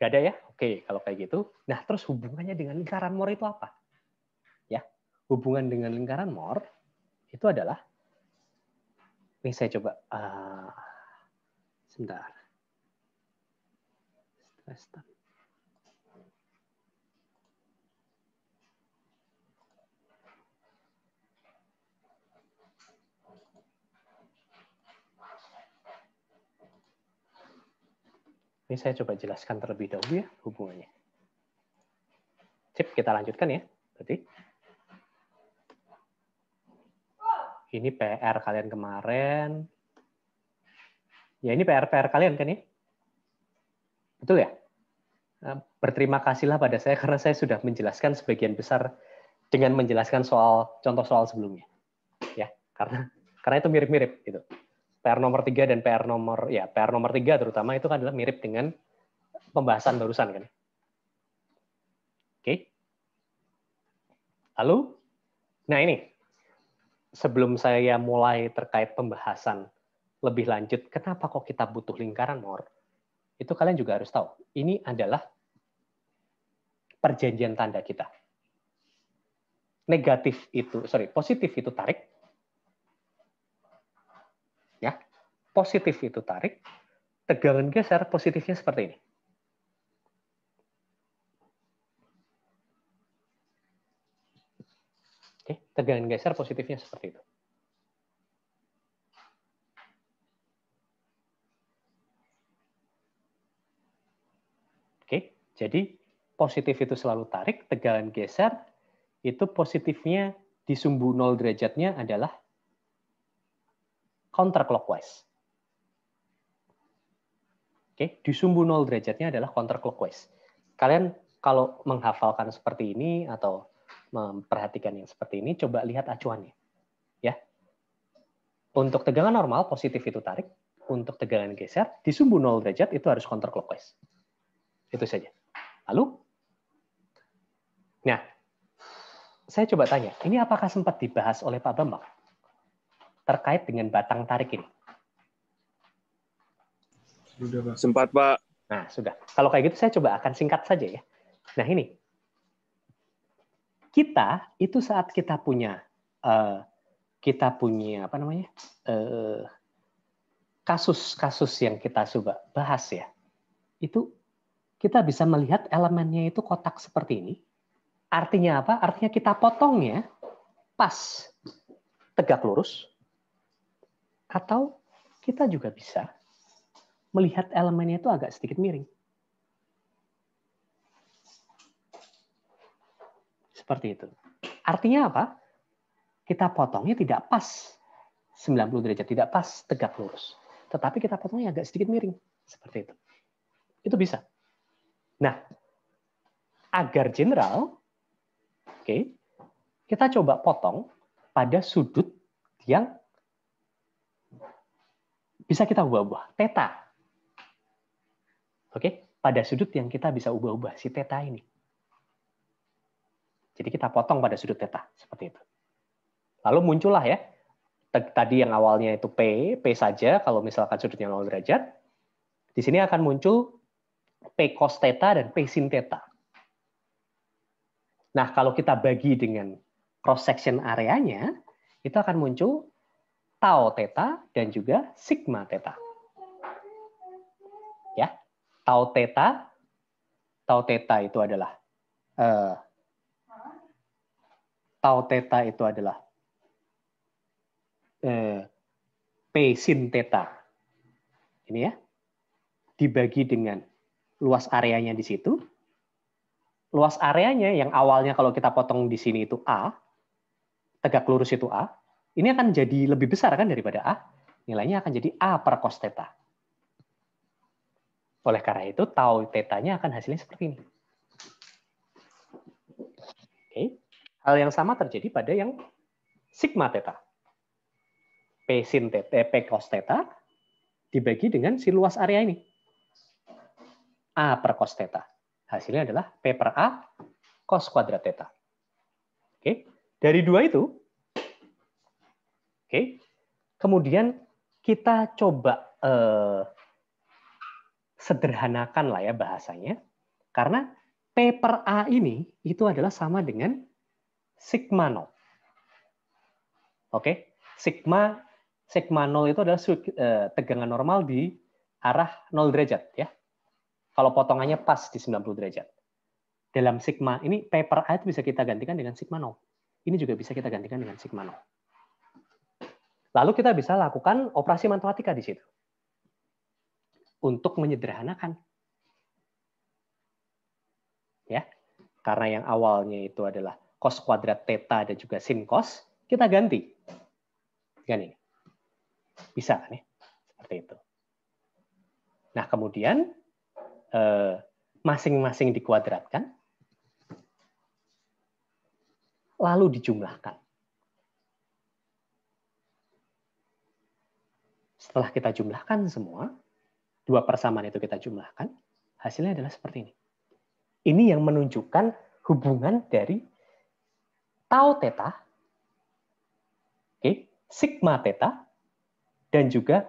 Gak ada ya? Oke, kalau kayak gitu. Nah, terus hubungannya dengan lingkaran mor itu apa? hubungan dengan lingkaran mor itu adalah ini saya coba uh, sebentar. Ini saya coba jelaskan terlebih dahulu ya hubungannya. Sip, kita lanjutkan ya. Berarti ini PR kalian kemarin. Ya ini PR-PR kalian kan ya? Betul ya? Berterima kasihlah pada saya karena saya sudah menjelaskan sebagian besar dengan menjelaskan soal contoh soal sebelumnya. Ya, karena karena itu mirip-mirip gitu. PR nomor 3 dan PR nomor ya PR nomor 3 terutama itu kan adalah mirip dengan pembahasan barusan kan. Oke. Lalu nah ini sebelum saya mulai terkait pembahasan lebih lanjut, kenapa kok kita butuh lingkaran mor? Itu kalian juga harus tahu. Ini adalah perjanjian tanda kita. Negatif itu, sorry, positif itu tarik. Ya, positif itu tarik. Tegangan geser, positifnya seperti ini. Oke, tegangan geser positifnya seperti itu. Oke, jadi positif itu selalu tarik, tegangan geser itu positifnya di sumbu 0 derajatnya adalah clockwise. Oke, di sumbu 0 derajatnya adalah clockwise. Kalian kalau menghafalkan seperti ini atau memperhatikan yang seperti ini, coba lihat acuannya. Ya. Untuk tegangan normal, positif itu tarik. Untuk tegangan geser, di sumbu 0 derajat itu harus counterclockwise. Itu saja. Lalu, nah, saya coba tanya, ini apakah sempat dibahas oleh Pak Bambang terkait dengan batang tarik ini? Sudah, Pak. Sempat, Pak. Nah, sudah. Kalau kayak gitu saya coba akan singkat saja ya. Nah, ini kita itu saat kita punya uh, kita punya apa namanya eh, kasus-kasus uh, yang kita coba bahas ya itu kita bisa melihat elemennya itu kotak seperti ini artinya apa artinya kita potong ya, pas tegak lurus atau kita juga bisa melihat elemennya itu agak sedikit miring Seperti itu. Artinya apa? Kita potongnya tidak pas 90 derajat, tidak pas tegak lurus. Tetapi kita potongnya agak sedikit miring. Seperti itu. Itu bisa. Nah, agar general, oke, okay, kita coba potong pada sudut yang bisa kita ubah-ubah, teta. Oke, okay? pada sudut yang kita bisa ubah-ubah si teta ini. Jadi kita potong pada sudut theta seperti itu. Lalu muncullah ya tadi yang awalnya itu P, P saja kalau misalkan sudutnya 0 derajat. Di sini akan muncul P cos theta dan P sin theta. Nah, kalau kita bagi dengan cross section areanya, itu akan muncul tau theta dan juga sigma theta. Ya, tau theta, tau theta itu adalah uh, tau teta itu adalah eh, P sin theta. Ini ya. Dibagi dengan luas areanya di situ. Luas areanya yang awalnya kalau kita potong di sini itu A, tegak lurus itu A, ini akan jadi lebih besar kan daripada A. Nilainya akan jadi A per cos theta. Oleh karena itu, tau tetanya akan hasilnya seperti ini. Oke. Okay. Hal yang sama terjadi pada yang sigma theta. P sin theta, eh, P cos theta dibagi dengan si luas area ini. A per cos theta. Hasilnya adalah P per A cos kuadrat theta. Oke, dari dua itu, oke, kemudian kita coba eh, sederhanakan lah ya bahasanya, karena P per A ini itu adalah sama dengan sigma 0. Oke, sigma sigma 0 itu adalah eh, tegangan normal di arah 0 derajat ya. Kalau potongannya pas di 90 derajat. Dalam sigma ini paper height A itu bisa kita gantikan dengan sigma 0. Ini juga bisa kita gantikan dengan sigma 0. Lalu kita bisa lakukan operasi matematika di situ. Untuk menyederhanakan. Ya. Karena yang awalnya itu adalah cos kuadrat theta dan juga sin cos, kita ganti Gini. Bisa kan ya? Seperti itu. Nah, kemudian eh, masing-masing dikuadratkan, lalu dijumlahkan. Setelah kita jumlahkan semua, dua persamaan itu kita jumlahkan, hasilnya adalah seperti ini. Ini yang menunjukkan hubungan dari tau theta, oke, okay, sigma theta, dan juga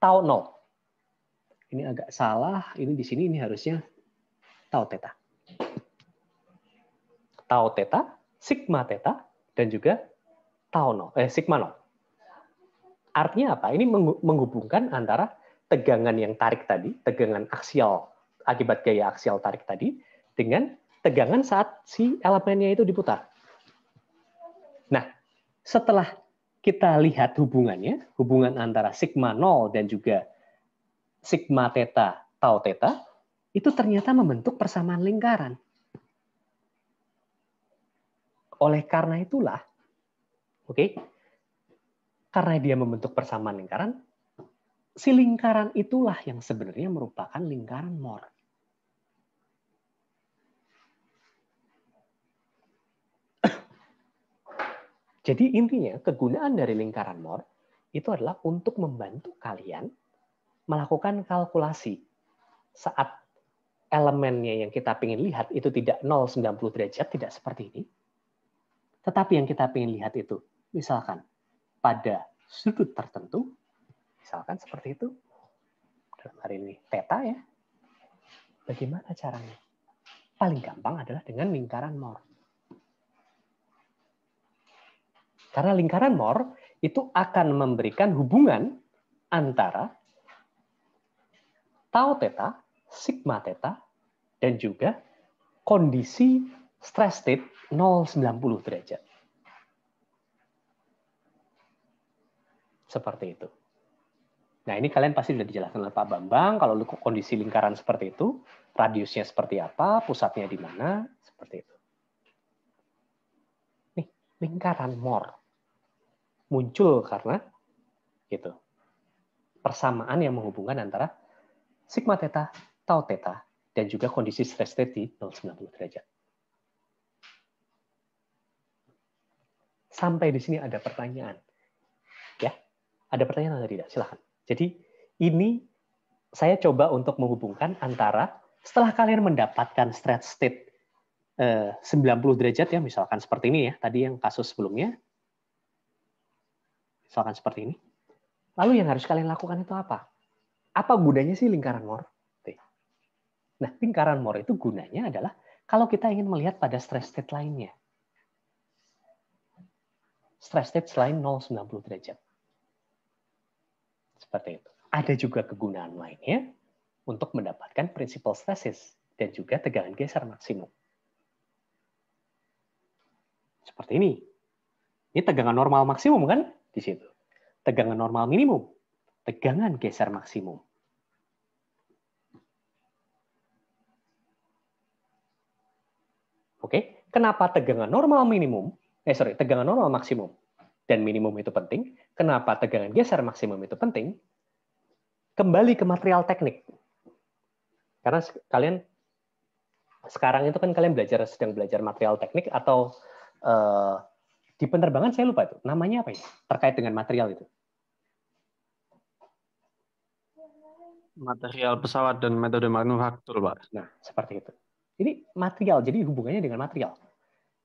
tau nol. Ini agak salah, ini di sini ini harusnya tau theta. Tau theta, sigma theta, dan juga tau nol, eh, sigma nol. Artinya apa? Ini menghubungkan antara tegangan yang tarik tadi, tegangan aksial akibat gaya aksial tarik tadi, dengan tegangan saat si elemennya itu diputar. Setelah kita lihat hubungannya, hubungan antara sigma 0 dan juga sigma theta tau theta, itu ternyata membentuk persamaan lingkaran. Oleh karena itulah, oke, okay, karena dia membentuk persamaan lingkaran, si lingkaran itulah yang sebenarnya merupakan lingkaran Mohr. Jadi intinya kegunaan dari lingkaran Mohr itu adalah untuk membantu kalian melakukan kalkulasi saat elemennya yang kita ingin lihat itu tidak 090 derajat, tidak seperti ini. Tetapi yang kita ingin lihat itu, misalkan pada sudut tertentu, misalkan seperti itu, dalam hari ini peta ya, bagaimana caranya? Paling gampang adalah dengan lingkaran Mohr. Karena lingkaran Mor itu akan memberikan hubungan antara tau theta, sigma theta, dan juga kondisi stress state 090 derajat. Seperti itu. Nah, ini kalian pasti sudah dijelaskan oleh Pak Bambang kalau kondisi lingkaran seperti itu, radiusnya seperti apa, pusatnya di mana, seperti itu. Nih, lingkaran more muncul karena gitu persamaan yang menghubungkan antara sigma theta, tau theta, dan juga kondisi stress state di 090 derajat. Sampai di sini ada pertanyaan. Ya, ada pertanyaan atau tidak? Silahkan. Jadi ini saya coba untuk menghubungkan antara setelah kalian mendapatkan stress state 90 eh, derajat ya misalkan seperti ini ya tadi yang kasus sebelumnya misalkan seperti ini. Lalu yang harus kalian lakukan itu apa? Apa gunanya sih lingkaran Mohr? Nah, lingkaran Mohr itu gunanya adalah kalau kita ingin melihat pada stress state lainnya. Stress state selain 090 derajat. Seperti itu. Ada juga kegunaan lainnya untuk mendapatkan principal stresses dan juga tegangan geser maksimum. Seperti ini. Ini tegangan normal maksimum kan? di situ. Tegangan normal minimum, tegangan geser maksimum. Oke, kenapa tegangan normal minimum? Eh sorry, tegangan normal maksimum dan minimum itu penting. Kenapa tegangan geser maksimum itu penting? Kembali ke material teknik. Karena kalian sekarang itu kan kalian belajar sedang belajar material teknik atau uh, di penerbangan saya lupa itu. Namanya apa ya? Terkait dengan material itu. Material pesawat dan metode manufaktur, Pak. Nah, seperti itu. Ini material, jadi hubungannya dengan material.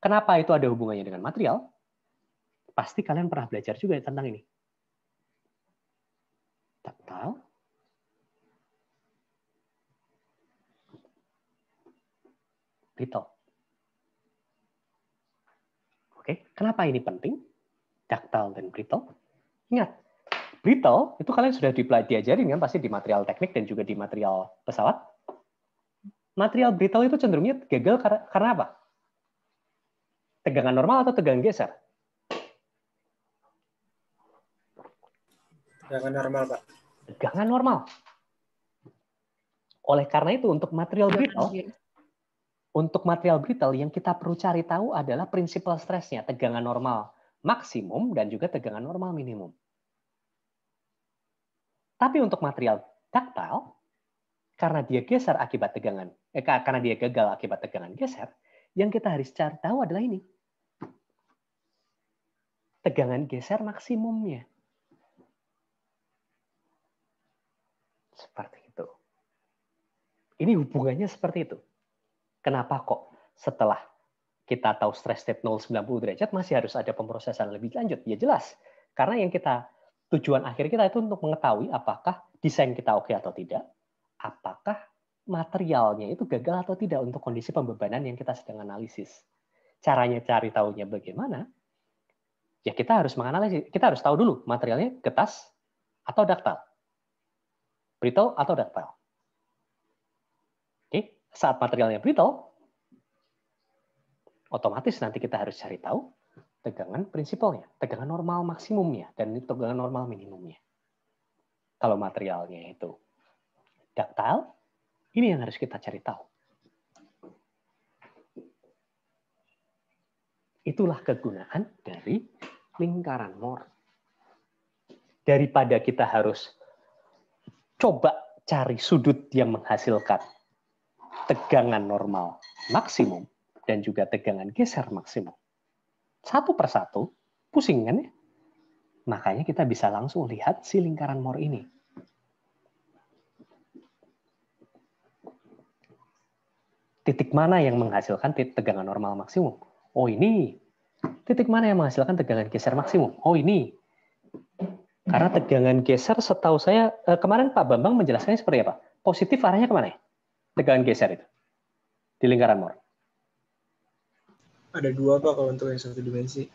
Kenapa itu ada hubungannya dengan material? Pasti kalian pernah belajar juga tentang ini. Taktal, little. Oke, kenapa ini penting? Ductile dan brittle. Ingat, brittle itu kalian sudah diajarin kan pasti di material teknik dan juga di material pesawat. Material brittle itu cenderungnya gagal karena apa? Tegangan normal atau tegangan geser? Tegangan normal, Pak. Tegangan normal. Oleh karena itu, untuk material brittle, untuk material brittle yang kita perlu cari tahu adalah prinsipal stresnya, tegangan normal maksimum dan juga tegangan normal minimum. Tapi untuk material taktil, karena dia geser akibat tegangan, eh, karena dia gagal akibat tegangan geser, yang kita harus cari tahu adalah ini. Tegangan geser maksimumnya. Seperti itu. Ini hubungannya seperti itu. Kenapa kok setelah kita tahu stress state 90 derajat masih harus ada pemrosesan lebih lanjut? Ya jelas, karena yang kita tujuan akhir kita itu untuk mengetahui apakah desain kita oke atau tidak, apakah materialnya itu gagal atau tidak untuk kondisi pembebanan yang kita sedang analisis. Caranya cari tahunya bagaimana? Ya kita harus menganalisis, kita harus tahu dulu materialnya getas atau daktal, brittle atau daktal. Saat materialnya brittle, otomatis nanti kita harus cari tahu tegangan prinsipalnya, tegangan normal maksimumnya, dan tegangan normal minimumnya. Kalau materialnya itu ductile, ini yang harus kita cari tahu. Itulah kegunaan dari lingkaran Mohr. Daripada kita harus coba cari sudut yang menghasilkan tegangan normal maksimum dan juga tegangan geser maksimum. Satu persatu, pusing kan ya? Makanya kita bisa langsung lihat si lingkaran mor ini. Titik mana yang menghasilkan tegangan normal maksimum? Oh ini. Titik mana yang menghasilkan tegangan geser maksimum? Oh ini. Karena tegangan geser setahu saya, eh, kemarin Pak Bambang menjelaskannya seperti apa? Positif arahnya kemana ya? tegangan geser itu di lingkaran Mohr? Ada dua pak kalau untuk yang satu dimensi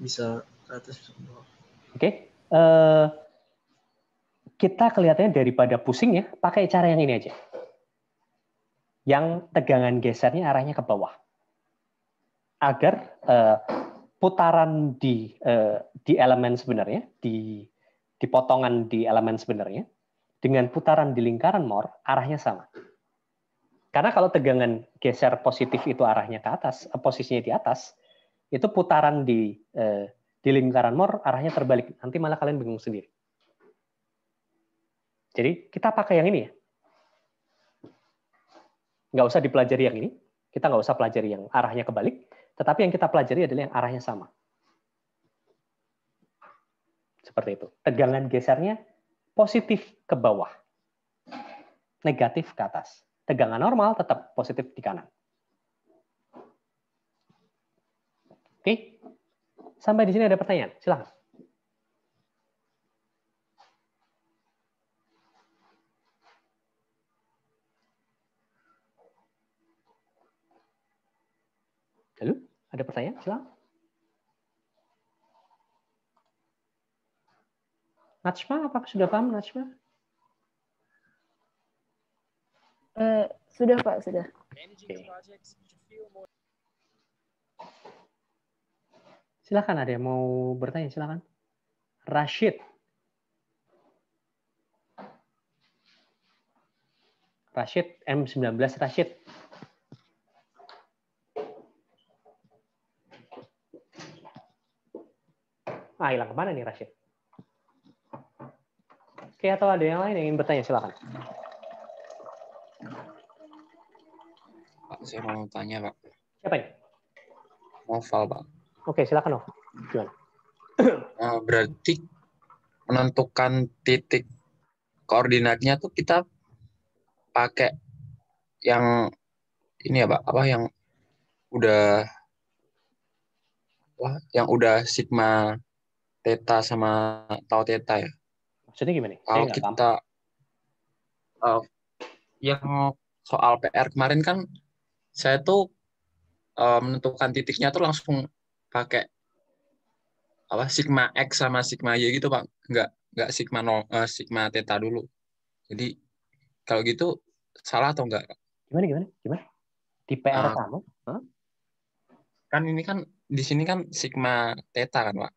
bisa ke atas bisa ke bawah. Oke, okay. uh, eh, kita kelihatannya daripada pusing ya, pakai cara yang ini aja. Yang tegangan gesernya arahnya ke bawah, agar uh, putaran di uh, di elemen sebenarnya di di potongan di elemen sebenarnya dengan putaran di lingkaran Mohr arahnya sama. Karena kalau tegangan geser positif itu arahnya ke atas, eh, posisinya di atas, itu putaran di eh, di lingkaran mor arahnya terbalik. Nanti malah kalian bingung sendiri. Jadi kita pakai yang ini ya. Nggak usah dipelajari yang ini. Kita nggak usah pelajari yang arahnya kebalik. Tetapi yang kita pelajari adalah yang arahnya sama. Seperti itu. Tegangan gesernya positif ke bawah. Negatif ke atas tegangan normal tetap positif di kanan. Oke. Sampai di sini ada pertanyaan. Silahkan. Halo, ada pertanyaan? Silakan. Najma, apakah sudah paham Najma? Eh, sudah Pak, sudah. Okay. Silakan ada yang mau bertanya, silakan. Rashid. Rashid M19 Rashid. Ah, hilang kemana nih Rashid? Oke, atau ada yang lain yang ingin bertanya, silakan. Saya mau tanya, Pak. Siapa ini? Noval, Pak. Oke, silakan Noval. Nah, berarti menentukan titik koordinatnya tuh kita pakai yang ini ya pak apa yang udah apa, yang udah sigma theta sama tau theta ya maksudnya gimana kalau kita uh, yang soal PR kemarin kan saya tuh uh, menentukan titiknya tuh langsung pakai apa sigma x sama sigma y gitu pak nggak nggak sigma nol uh, sigma theta dulu jadi kalau gitu salah atau enggak gimana gimana gimana di PR uh, ah. kamu huh? kan ini kan di sini kan sigma theta kan pak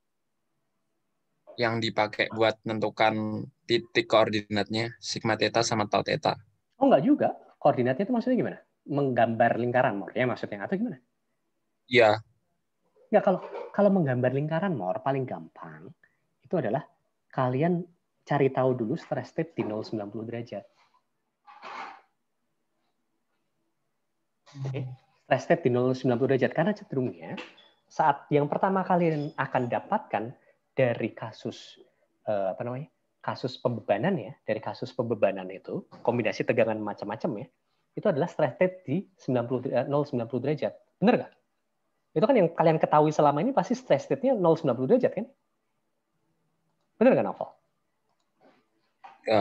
yang dipakai buat menentukan titik koordinatnya sigma theta sama tau theta. Oh enggak juga. Koordinatnya itu maksudnya gimana? menggambar lingkaran mor ya maksudnya atau gimana? Iya. Ya kalau kalau menggambar lingkaran mor paling gampang itu adalah kalian cari tahu dulu stress state di 090 derajat. Okay. Stress state di 090 derajat karena cenderungnya saat yang pertama kalian akan dapatkan dari kasus eh, apa namanya? kasus pembebanan ya, dari kasus pembebanan itu kombinasi tegangan macam-macam ya itu adalah stress state di 90 90 eh, derajat. Benar nggak? Itu kan yang kalian ketahui selama ini pasti stress state-nya 90 derajat kan? Benar nggak Novel? Ya,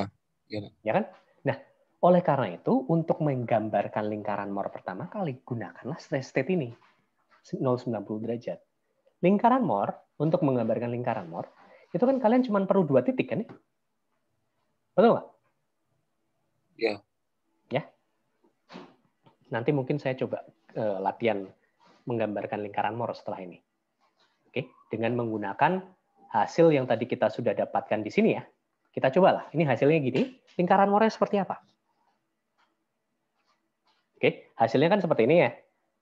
ya. Ya kan? Nah, oleh karena itu untuk menggambarkan lingkaran mor pertama kali gunakanlah stress state ini 90 derajat. Lingkaran mor untuk menggambarkan lingkaran mor itu kan kalian cuma perlu dua titik kan? Betul nggak? Ya. Nanti mungkin saya coba eh, latihan menggambarkan lingkaran Mohr setelah ini. Oke, dengan menggunakan hasil yang tadi kita sudah dapatkan di sini ya. Kita cobalah. Ini hasilnya gini, lingkaran Morse seperti apa? Oke, hasilnya kan seperti ini ya.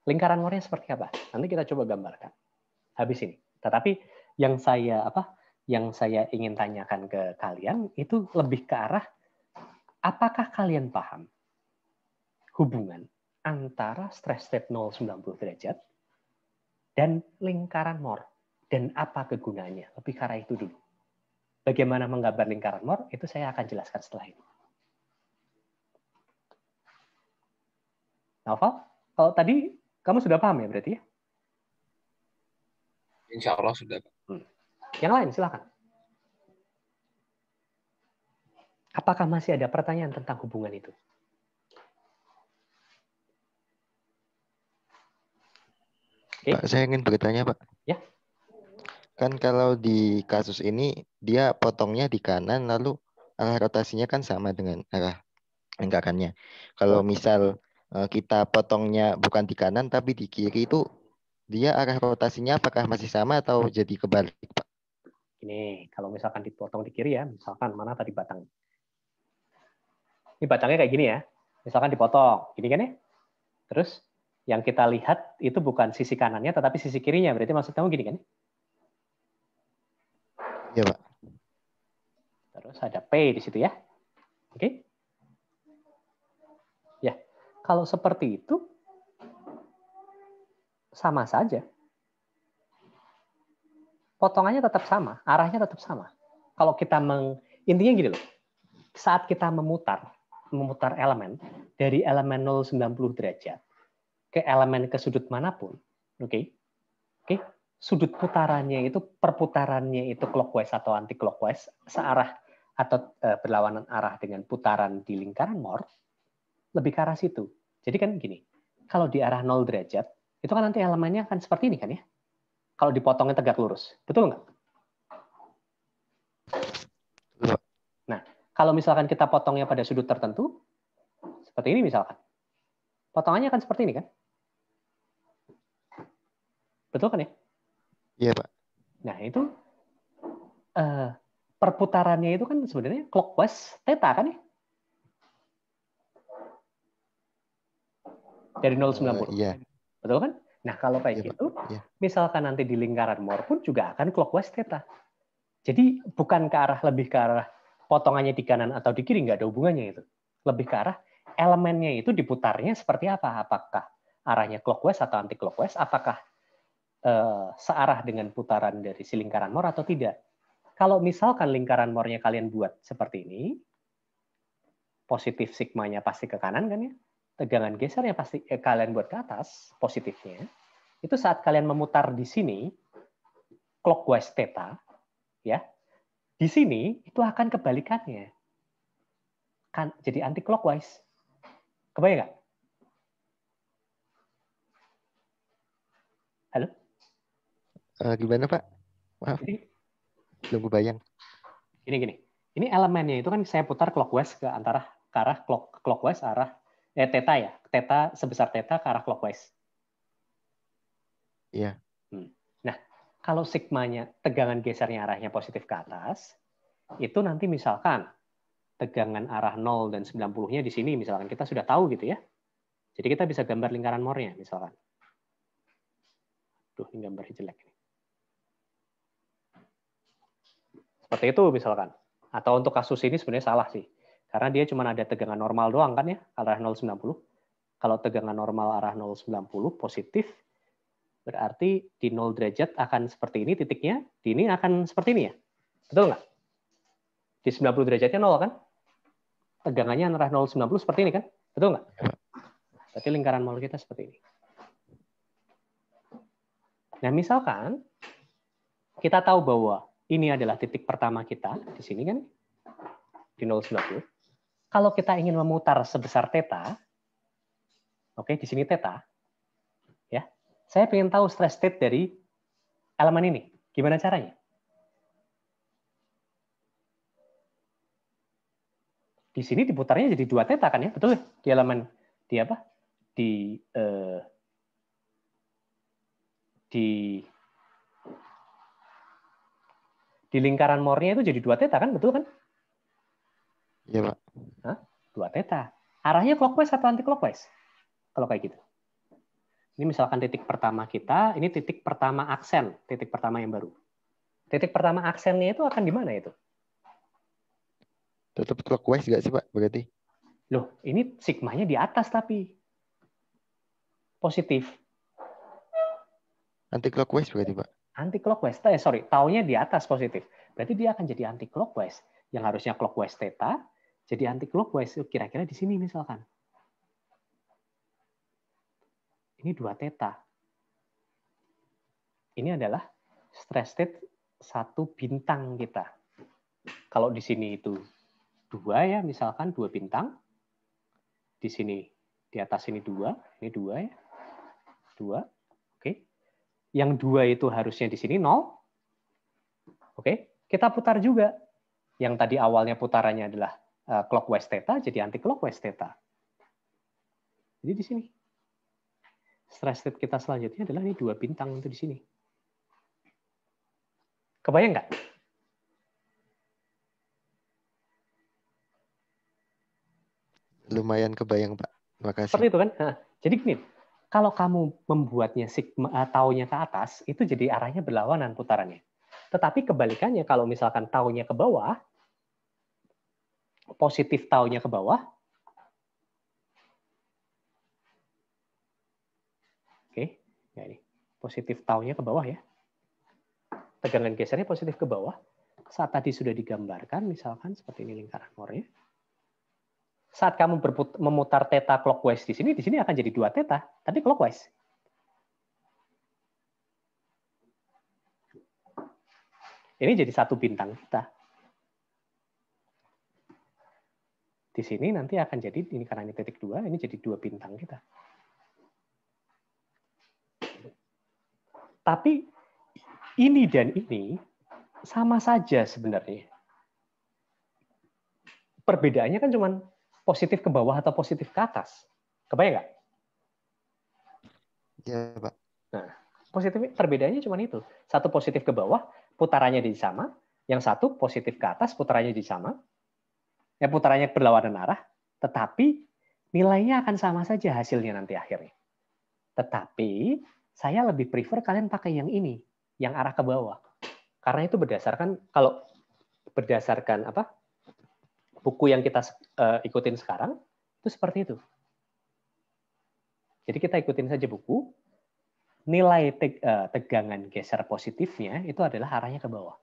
Lingkaran Mohrnya seperti apa? Nanti kita coba gambarkan. Habis ini. Tetapi yang saya apa? Yang saya ingin tanyakan ke kalian itu lebih ke arah apakah kalian paham hubungan antara stress state 0 90 derajat dan lingkaran mor Dan apa kegunaannya? Lebih ke itu dulu. Bagaimana menggambar lingkaran mor itu saya akan jelaskan setelah ini. Naufal, kalau tadi kamu sudah paham ya berarti ya? Insya Allah sudah. Hmm. Yang lain silakan. Apakah masih ada pertanyaan tentang hubungan itu? Okay. Pak, saya ingin bertanya, Pak. Ya. Kan kalau di kasus ini dia potongnya di kanan lalu arah rotasinya kan sama dengan arah lingkarannya. Kalau misal eh, kita potongnya bukan di kanan tapi di kiri itu dia arah rotasinya apakah masih sama atau jadi kebalik, Pak? Ini kalau misalkan dipotong di kiri ya, misalkan mana tadi batang. Ini batangnya kayak gini ya. Misalkan dipotong, gini kan ya. Terus yang kita lihat itu bukan sisi kanannya tetapi sisi kirinya. Berarti maksud kamu gini kan? Iya, Pak. Terus ada P di situ ya. Oke. Okay. Ya, kalau seperti itu sama saja. Potongannya tetap sama, arahnya tetap sama. Kalau kita meng intinya gini loh. Saat kita memutar memutar elemen dari elemen 090 derajat ke elemen ke sudut manapun, oke, okay, oke, okay, sudut putarannya itu perputarannya itu clockwise atau anti clockwise searah atau eh, berlawanan arah dengan putaran di lingkaran Mohr lebih ke arah situ. Jadi kan gini, kalau di arah 0 derajat itu kan nanti elemennya akan seperti ini kan ya? Kalau dipotongnya tegak lurus, betul nggak? Nah, kalau misalkan kita potongnya pada sudut tertentu, seperti ini misalkan, potongannya akan seperti ini kan? Betul kan ya? Iya, Pak. Nah, itu uh, perputarannya itu kan sebenarnya clockwise theta kan ya? Dari 0 90. Uh, iya. Betul kan? Nah, kalau kayak iya, gitu, iya. misalkan nanti di lingkaran mor pun juga akan clockwise theta. Jadi bukan ke arah lebih ke arah potongannya di kanan atau di kiri nggak ada hubungannya itu. Lebih ke arah elemennya itu diputarnya seperti apa? Apakah arahnya clockwise atau anti clockwise? Apakah Eh, searah dengan putaran dari si lingkaran mor atau tidak. Kalau misalkan lingkaran mornya kalian buat seperti ini, positif sigmanya pasti ke kanan kan ya, tegangan gesernya pasti eh, kalian buat ke atas positifnya. Itu saat kalian memutar di sini clockwise theta, ya, di sini itu akan kebalikannya, kan jadi anti clockwise. Kebayang nggak? Halo? Uh, gimana Pak? Maaf, belum bayang. ini gini. Ini elemennya itu kan saya putar clockwise ke antara ke arah clock, clockwise arah eh theta ya, theta sebesar theta ke arah clockwise. Iya. Hmm. Nah, kalau sigmanya tegangan gesernya arahnya positif ke atas, itu nanti misalkan tegangan arah 0 dan 90-nya di sini misalkan kita sudah tahu gitu ya. Jadi kita bisa gambar lingkaran mornya misalkan. Duh, ini gambar jelek ini. Seperti itu misalkan. Atau untuk kasus ini sebenarnya salah sih. Karena dia cuma ada tegangan normal doang kan ya, arah 090. Kalau tegangan normal arah 090 positif, berarti di 0 derajat akan seperti ini titiknya, di ini akan seperti ini ya. Betul nggak? Di 90 derajatnya 0 kan? Tegangannya arah 090 seperti ini kan? Betul nggak? Berarti lingkaran molekul kita seperti ini. Nah, misalkan kita tahu bahwa ini adalah titik pertama kita di sini kan di 090. Kalau kita ingin memutar sebesar theta, oke okay, di sini theta, ya. Saya ingin tahu stress state dari elemen ini. Gimana caranya? Di sini diputarnya jadi dua theta kan ya, betul ya? Di elemen di apa? Di eh, di di lingkaran mornya itu jadi dua teta kan betul kan? Iya pak. Hah? Dua teta. Arahnya clockwise atau anti clockwise? Kalau kayak gitu. Ini misalkan titik pertama kita, ini titik pertama aksen, titik pertama yang baru. Titik pertama aksennya itu akan di mana itu? Tetap clockwise nggak sih Pak berarti? Loh, ini sigmanya di atas tapi. Positif. Anti clockwise berarti Pak? anti clockwise, eh, sorry, taunya di atas positif. Berarti dia akan jadi anti clockwise. Yang harusnya clockwise theta, jadi anti clockwise eh, kira-kira di sini misalkan. Ini dua theta. Ini adalah stress state satu bintang kita. Kalau di sini itu dua ya, misalkan dua bintang. Di sini di atas ini dua, ini dua ya, dua, yang dua itu harusnya di sini nol. Oke, kita putar juga. Yang tadi awalnya putarannya adalah eh, clockwise theta, jadi anti clockwise theta. Jadi di sini. Stress state kita selanjutnya adalah ini dua bintang itu di sini. Kebayang nggak? Lumayan kebayang, Pak. terima kasih. Seperti itu kan? Nah, jadi gini, kalau kamu membuatnya sigma eh, taunya ke atas, itu jadi arahnya berlawanan putarannya. Tetapi kebalikannya kalau misalkan taunya ke bawah, positif taunya ke bawah, Oke, ya ini. Positif taunya ke bawah ya. Tegangan gesernya positif ke bawah. Saat tadi sudah digambarkan, misalkan seperti ini lingkaran core saat kamu memutar theta clockwise di sini, di sini akan jadi dua theta, tapi clockwise. Ini jadi satu bintang kita. Di sini nanti akan jadi, ini karena ini titik dua, ini jadi dua bintang kita. Tapi ini dan ini sama saja sebenarnya. Perbedaannya kan cuman positif ke bawah atau positif ke atas? Kebayang nggak? Iya, Pak. Nah, positif perbedaannya cuma itu. Satu positif ke bawah, putarannya di sama. Yang satu positif ke atas, putarannya di sama. Yang putarannya berlawanan arah, tetapi nilainya akan sama saja hasilnya nanti akhirnya. Tetapi saya lebih prefer kalian pakai yang ini, yang arah ke bawah. Karena itu berdasarkan kalau berdasarkan apa? buku yang kita uh, ikutin sekarang itu seperti itu. Jadi kita ikutin saja buku, nilai teg uh, eh, tegangan geser positifnya itu adalah arahnya ke bawah.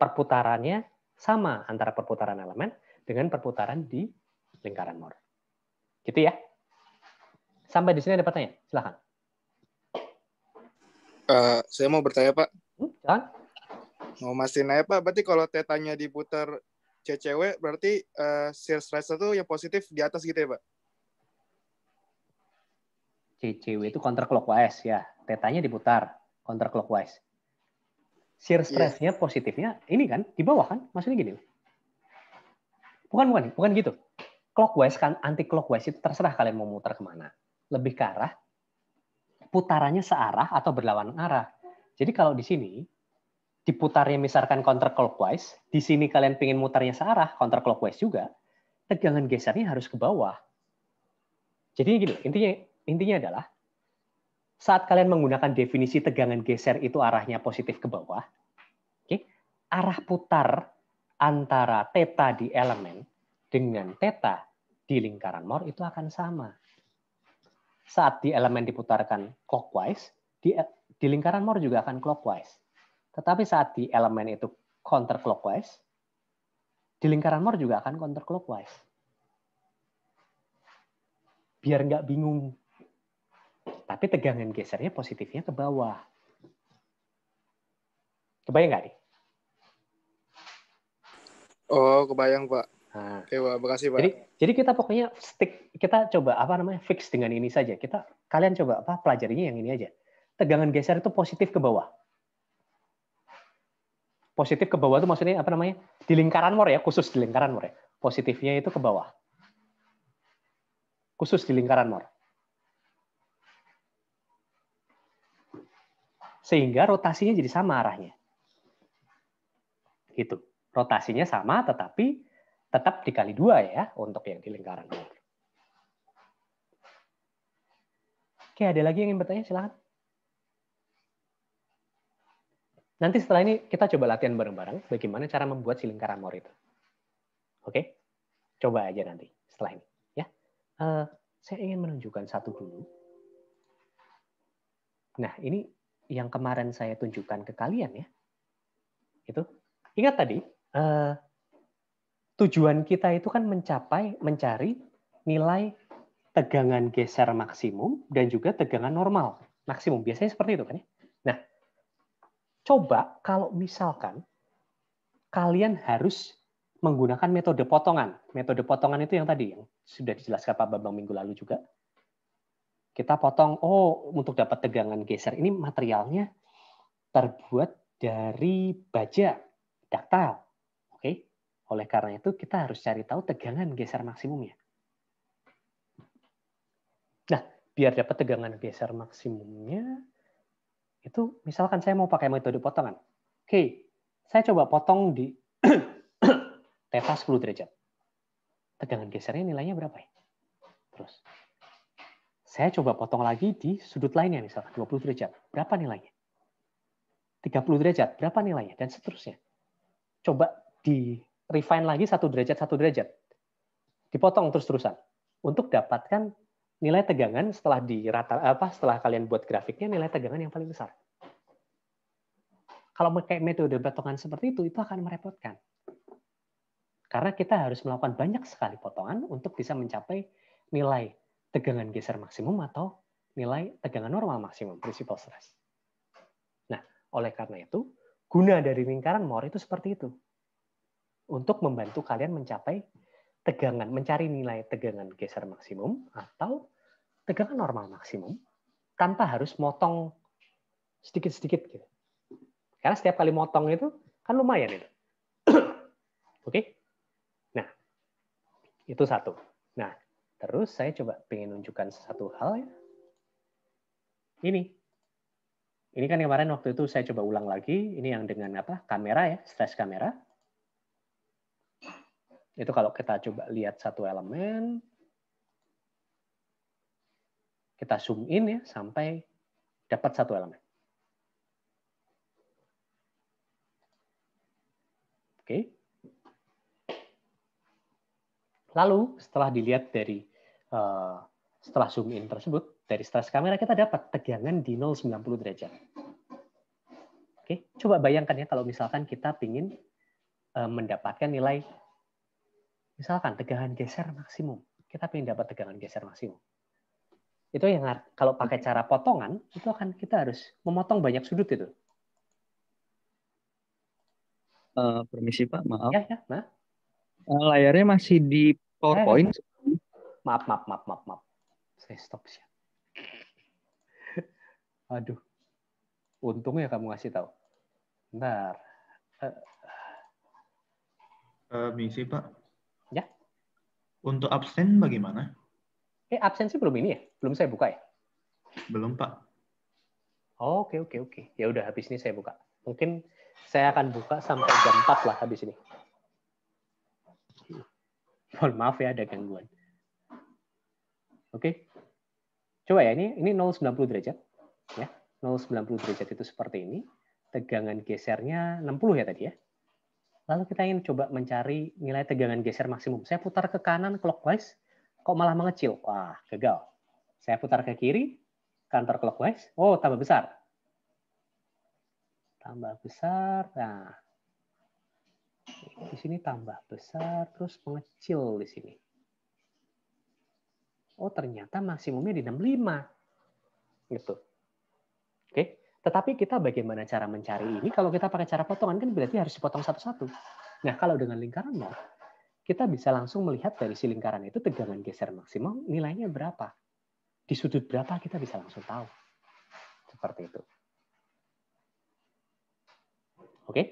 Perputarannya sama antara perputaran elemen dengan perputaran di lingkaran mor. Gitu ya. Sampai di sini ada pertanyaan, silahkan. Uh, eh, saya mau bertanya Pak. Hmm, silahkan mau masih naik Pak. Berarti kalau tetanya diputar CCW berarti uh, sales rate itu yang positif di atas gitu ya Pak? CCW itu counter clockwise ya. Tetanya diputar counter clockwise. Shear stress yeah. Iya. positifnya ini kan di bawah kan? Maksudnya gini. Bukan bukan bukan gitu. Clockwise kan anti clockwise itu terserah kalian mau muter kemana. Lebih ke arah putarannya searah atau berlawanan arah. Jadi kalau di sini diputarnya misalkan counter clockwise, di sini kalian pengen mutarnya searah counter clockwise juga, tegangan gesernya harus ke bawah. Jadi gini, intinya intinya adalah saat kalian menggunakan definisi tegangan geser itu arahnya positif ke bawah, oke, okay, arah putar antara theta di elemen dengan theta di lingkaran Mor itu akan sama. Saat di elemen diputarkan clockwise, di, di lingkaran Mor juga akan clockwise. Tetapi saat di elemen itu counterclockwise, di lingkaran Mohr juga akan counterclockwise. Biar nggak bingung. Tapi tegangan gesernya positifnya ke bawah. Kebayang nggak nih? Oh, kebayang Pak. Nah. Oke, Pak. Makasih, Pak. Jadi, jadi kita pokoknya stick, kita coba apa namanya fix dengan ini saja. Kita kalian coba apa pelajarinya yang ini aja. Tegangan geser itu positif ke bawah. Positif ke bawah itu maksudnya apa namanya? Di lingkaran Mor ya, khusus di lingkaran Mor Ya. Positifnya itu ke bawah. Khusus di lingkaran Mor Sehingga rotasinya jadi sama arahnya. itu Rotasinya sama tetapi tetap dikali dua ya untuk yang di lingkaran Mor Oke, ada lagi yang ingin bertanya? Silahkan. Nanti setelah ini kita coba latihan bareng-bareng bagaimana cara membuat si lingkaran mor itu. Oke? Coba aja nanti setelah ini. ya. Uh, saya ingin menunjukkan satu dulu. Nah, ini yang kemarin saya tunjukkan ke kalian ya. Itu ingat tadi uh, tujuan kita itu kan mencapai mencari nilai tegangan geser maksimum dan juga tegangan normal maksimum. Biasanya seperti itu kan ya. Coba kalau misalkan kalian harus menggunakan metode potongan. Metode potongan itu yang tadi yang sudah dijelaskan Pak Bambang minggu lalu juga. Kita potong, oh untuk dapat tegangan geser ini materialnya terbuat dari baja daktal. Oke. Oleh karena itu kita harus cari tahu tegangan geser maksimumnya. Nah, biar dapat tegangan geser maksimumnya, itu misalkan saya mau pakai metode potongan. Oke, saya coba potong di teta 10 derajat. Tegangan gesernya nilainya berapa ya? Terus, saya coba potong lagi di sudut lainnya misalkan 20 derajat. Berapa nilainya? 30 derajat, berapa nilainya? Dan seterusnya. Coba di refine lagi satu derajat, satu derajat. Dipotong terus-terusan. Untuk dapatkan nilai tegangan setelah dirata apa setelah kalian buat grafiknya nilai tegangan yang paling besar. Kalau pakai metode potongan seperti itu itu akan merepotkan. Karena kita harus melakukan banyak sekali potongan untuk bisa mencapai nilai tegangan geser maksimum atau nilai tegangan normal maksimum principal stress. Nah, oleh karena itu, guna dari lingkaran Mohr itu seperti itu. Untuk membantu kalian mencapai tegangan, mencari nilai tegangan geser maksimum atau tegangan normal maksimum tanpa harus motong sedikit-sedikit gitu. Karena setiap kali motong itu kan lumayan itu. Oke. Okay? Nah, itu satu. Nah, terus saya coba pengen nunjukkan satu hal ya. Ini. Ini kan kemarin waktu itu saya coba ulang lagi, ini yang dengan apa? kamera ya, stress kamera itu kalau kita coba lihat satu elemen, kita zoom in ya sampai dapat satu elemen. Oke. Lalu setelah dilihat dari eh, setelah zoom in tersebut dari stres kamera kita dapat tegangan di 090 derajat. Oke, coba bayangkan ya kalau misalkan kita ingin eh, mendapatkan nilai Misalkan tegangan geser maksimum. Kita ingin dapat tegangan geser maksimum. Itu yang kalau pakai hmm. cara potongan, itu akan kita harus memotong banyak sudut itu. Uh, permisi Pak, maaf. Ya, ya, nah. Uh, layarnya masih di PowerPoint. Eh, maaf, maaf, maaf, maaf, maaf. Saya stop sih. Aduh. Untung ya kamu ngasih tahu. Bentar. Uh, eh. uh, misi, Pak. Untuk absen bagaimana? Eh, absensi belum ini ya? Belum saya buka ya? Belum, Pak. oke, oke, oke. Ya udah, habis ini saya buka. Mungkin saya akan buka sampai jam 4 lah habis ini. Mohon maaf ya ada gangguan. Oke. Coba ya, ini ini 090 derajat. Ya, 090 derajat itu seperti ini. Tegangan gesernya 60 ya tadi ya. Lalu kita ingin coba mencari nilai tegangan geser maksimum. Saya putar ke kanan clockwise, kok malah mengecil? Wah, gagal. Saya putar ke kiri, counter clockwise, oh tambah besar. Tambah besar, nah. Di sini tambah besar, terus mengecil di sini. Oh ternyata maksimumnya di 65. Gitu. Oke. Okay. Tetapi kita bagaimana cara mencari ini? Kalau kita pakai cara potongan kan berarti harus dipotong satu-satu. Nah, kalau dengan lingkaran nol, kita bisa langsung melihat dari si lingkaran itu tegangan geser maksimum nilainya berapa. Di sudut berapa kita bisa langsung tahu. Seperti itu. Oke?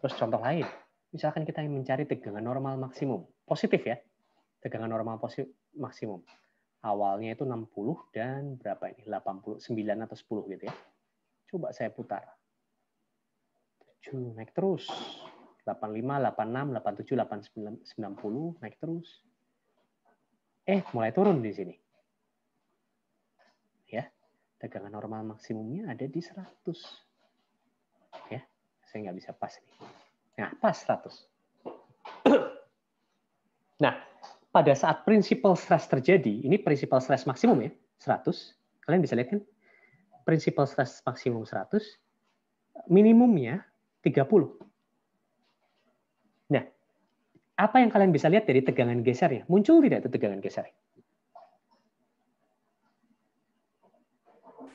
Terus contoh lain. Misalkan kita ingin mencari tegangan normal maksimum. Positif ya. Tegangan normal positif maksimum. Awalnya itu 60 dan berapa ini? 89 atau 10 gitu ya. Coba saya putar. 7, naik terus. 85, 86, 87, 89, 90, naik terus. Eh, mulai turun di sini. Ya, tegangan normal maksimumnya ada di 100. Ya, saya nggak bisa pas nih. Nah, pas 100. Nah, pada saat prinsipal stress terjadi, ini prinsipal stress maksimum ya, 100. Kalian bisa lihat kan, principal stress maksimum 100, minimumnya 30. Nah, apa yang kalian bisa lihat dari tegangan gesernya? Muncul tidak itu tegangan geser?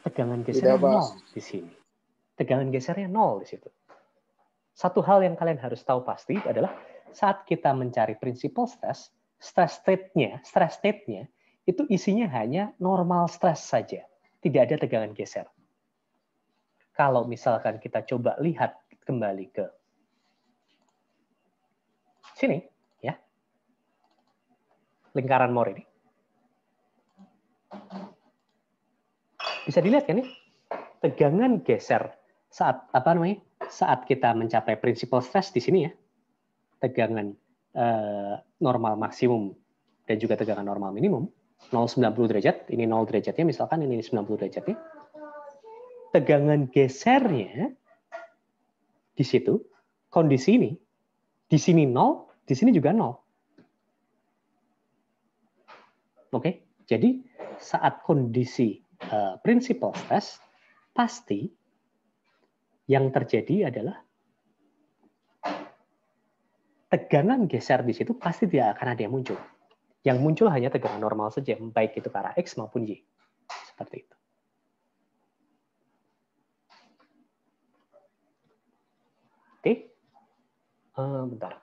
Tegangan gesernya tidak, nol di sini. Tegangan gesernya nol di situ. Satu hal yang kalian harus tahu pasti adalah saat kita mencari principal stress, stress state-nya, stress state-nya itu isinya hanya normal stress saja tidak ada tegangan geser. Kalau misalkan kita coba lihat kembali ke sini, ya, lingkaran Mohr ini. Bisa dilihat kan ya? Tegangan geser saat apa namanya? Saat kita mencapai prinsipal stress di sini ya. Tegangan eh, normal maksimum dan juga tegangan normal minimum 090 derajat, ini 0 derajatnya misalkan ini 90 derajatnya. Tegangan gesernya di situ, kondisi ini, di sini 0, di sini juga 0. Oke, jadi saat kondisi uh, prinsipal stress, pasti yang terjadi adalah tegangan geser di situ pasti tidak akan ada yang muncul. Yang muncul hanya tegangan normal saja, baik itu ke arah X maupun Y. Seperti itu. Oke, uh, bentar.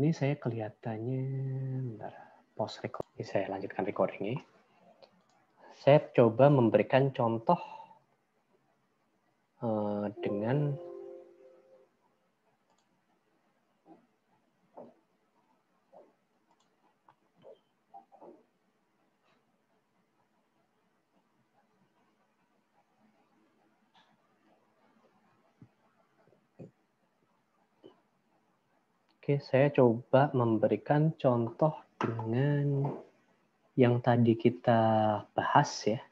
Ini saya kelihatannya, bentar, Post record. Ini saya lanjutkan recording ini. Saya coba memberikan contoh eh, dengan Oke, saya coba memberikan contoh dengan yang tadi kita bahas ya.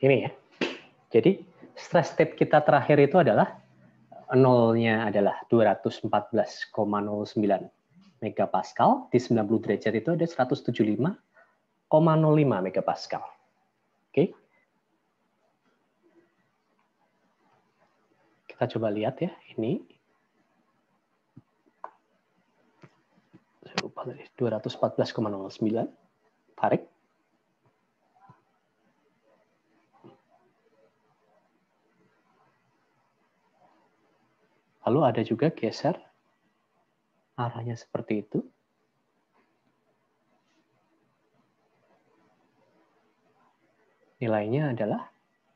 ini ya. Jadi stress state kita terakhir itu adalah nolnya adalah 214,09 megapascal di 90 derajat itu ada 175,05 megapascal. Kita coba lihat ya, ini. Saya lupa tadi, 214,09. Tarik. Lalu ada juga geser arahnya seperti itu. Nilainya adalah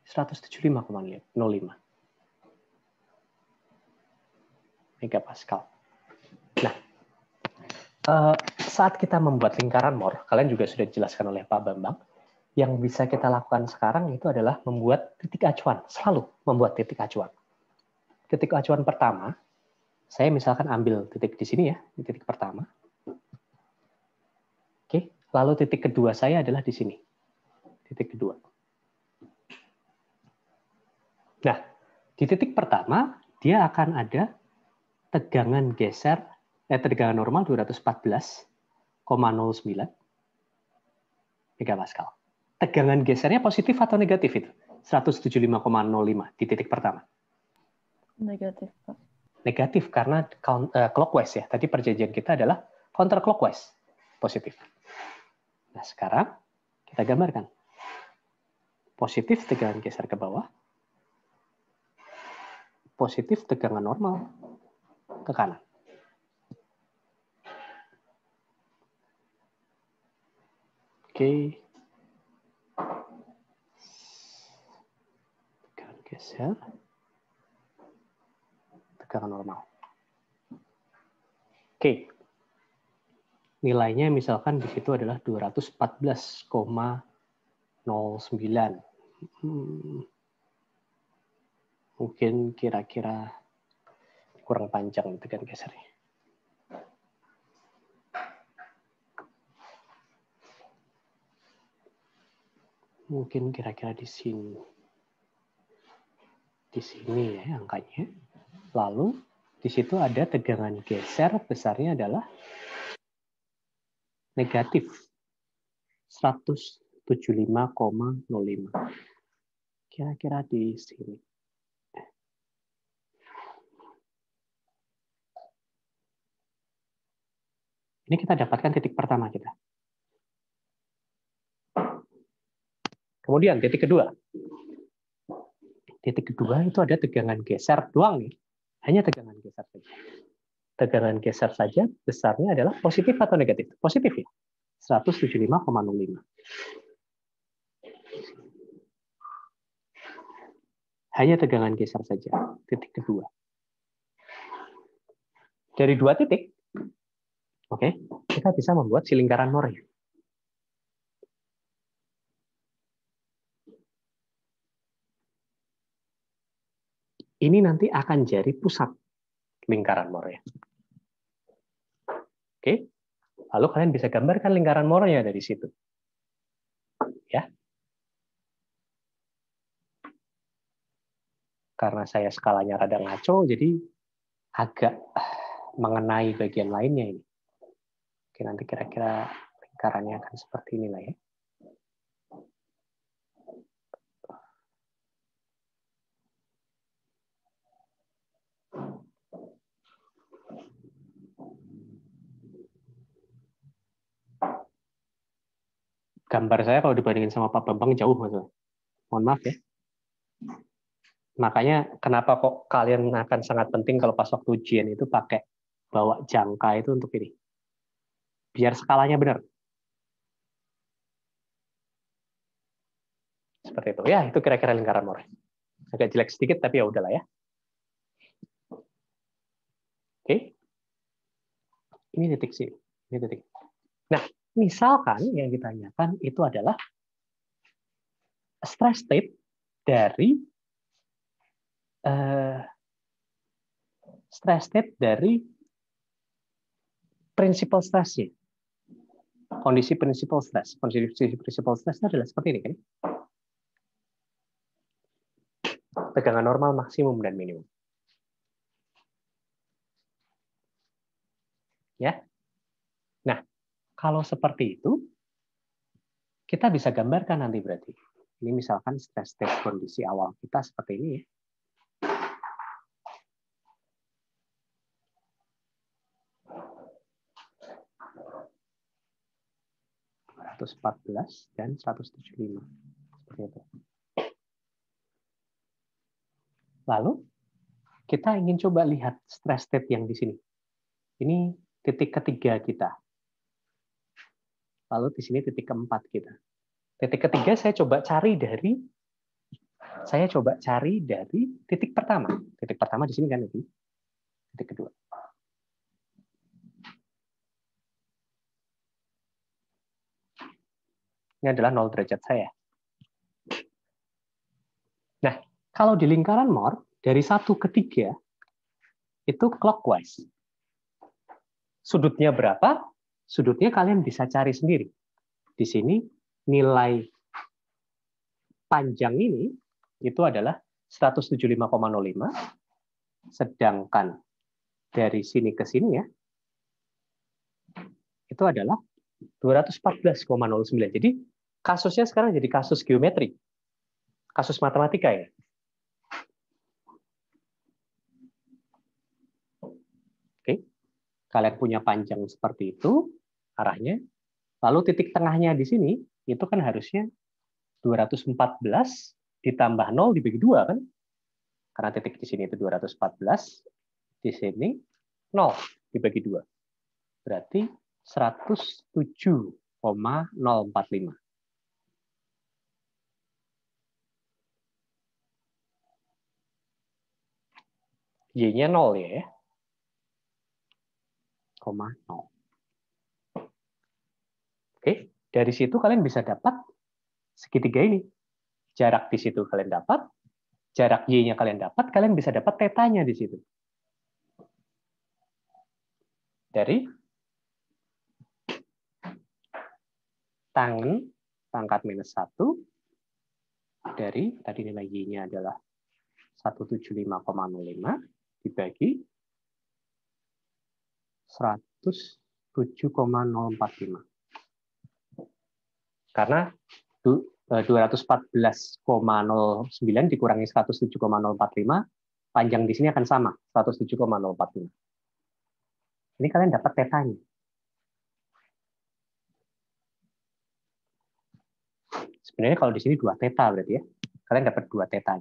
175,05. megapascal. Nah, eh, saat kita membuat lingkaran mor, kalian juga sudah dijelaskan oleh Pak Bambang, yang bisa kita lakukan sekarang itu adalah membuat titik acuan, selalu membuat titik acuan. Titik acuan pertama, saya misalkan ambil titik di sini ya, di titik pertama. Oke, lalu titik kedua saya adalah di sini. Titik kedua. Nah, di titik pertama dia akan ada tegangan geser, eh, tegangan normal 214,09 megapascal. Tegangan gesernya positif atau negatif itu? 175,05 di titik pertama. Negatif, Pak. Negatif karena eh, clockwise ya. Tadi perjanjian kita adalah counter clockwise, positif. Nah, sekarang kita gambarkan. Positif tegangan geser ke bawah. Positif tegangan normal ke kanan. Oke. Tekan geser. Tekan normal. Oke. Nilainya misalkan di situ adalah 214,09. Hmm. Mungkin kira-kira kurang panjang gitu kan gesernya. Mungkin kira-kira di sini. Di sini ya angkanya. Lalu di situ ada tegangan geser besarnya adalah negatif 175,05. Kira-kira di sini. Ini kita dapatkan titik pertama kita. Kemudian titik kedua. Titik kedua itu ada tegangan geser doang nih. Hanya tegangan geser saja. Tegangan geser saja besarnya adalah positif atau negatif? Positif ya. 175,05. Hanya tegangan geser saja. Titik kedua. Dari dua titik, Oke, kita bisa membuat si lingkaran ya. Ini nanti akan jadi pusat lingkaran ya. Oke, lalu kalian bisa gambarkan lingkaran Mohr dari situ. Ya, karena saya skalanya rada ngaco, jadi agak mengenai bagian lainnya ini. Oke, nanti kira-kira lingkarannya akan seperti inilah ya. Gambar saya kalau dibandingin sama Pak Bambang jauh, Mas. Mohon maaf ya. Makanya kenapa kok kalian akan sangat penting kalau pas waktu ujian itu pakai bawa jangka itu untuk ini biar skalanya benar. Seperti itu. Ya, itu kira-kira lingkaran Moore. Agak jelek sedikit, tapi ya udahlah ya. Oke. Ini titik sih. Ini titik. Nah, misalkan yang ditanyakan itu adalah stress state dari eh, stress state dari stress sih kondisi principal stress. Kondisi principal stress adalah seperti ini kan. Tegangan normal maksimum dan minimum. Ya. Nah, kalau seperti itu kita bisa gambarkan nanti berarti. Ini misalkan stress test kondisi awal kita seperti ini ya. 114 dan 175. Seperti itu. Lalu, kita ingin coba lihat stress state yang di sini. Ini titik ketiga kita. Lalu di sini titik keempat kita. Titik ketiga saya coba cari dari saya coba cari dari titik pertama. Titik pertama di sini kan nanti. Titik kedua. Ini adalah 0 derajat saya. Nah, kalau di lingkaran Mohr, dari satu ke 3, itu clockwise. Sudutnya berapa? Sudutnya kalian bisa cari sendiri. Di sini nilai panjang ini itu adalah 175,05, sedangkan dari sini ke sini ya, itu adalah 214,09. Jadi kasusnya sekarang jadi kasus geometri, kasus matematika ya. Oke, kalian punya panjang seperti itu arahnya, lalu titik tengahnya di sini itu kan harusnya 214 ditambah 0 dibagi dua kan? Karena titik di sini itu 214, di sini 0 dibagi dua, berarti 107,045. Y-nya 0 ya. Koma 0. Oke, dari situ kalian bisa dapat segitiga ini. Jarak di situ kalian dapat, jarak Y-nya kalian dapat, kalian bisa dapat tetanya di situ. Dari tangan pangkat minus 1 dari tadi nilai Y-nya adalah 175,05 dibagi 107,045. Karena 214,09 eh, dikurangi 107,045, panjang di sini akan sama, 107,045. Ini kalian dapat petanya. Sebenarnya kalau di sini dua teta berarti ya. Kalian dapat dua teta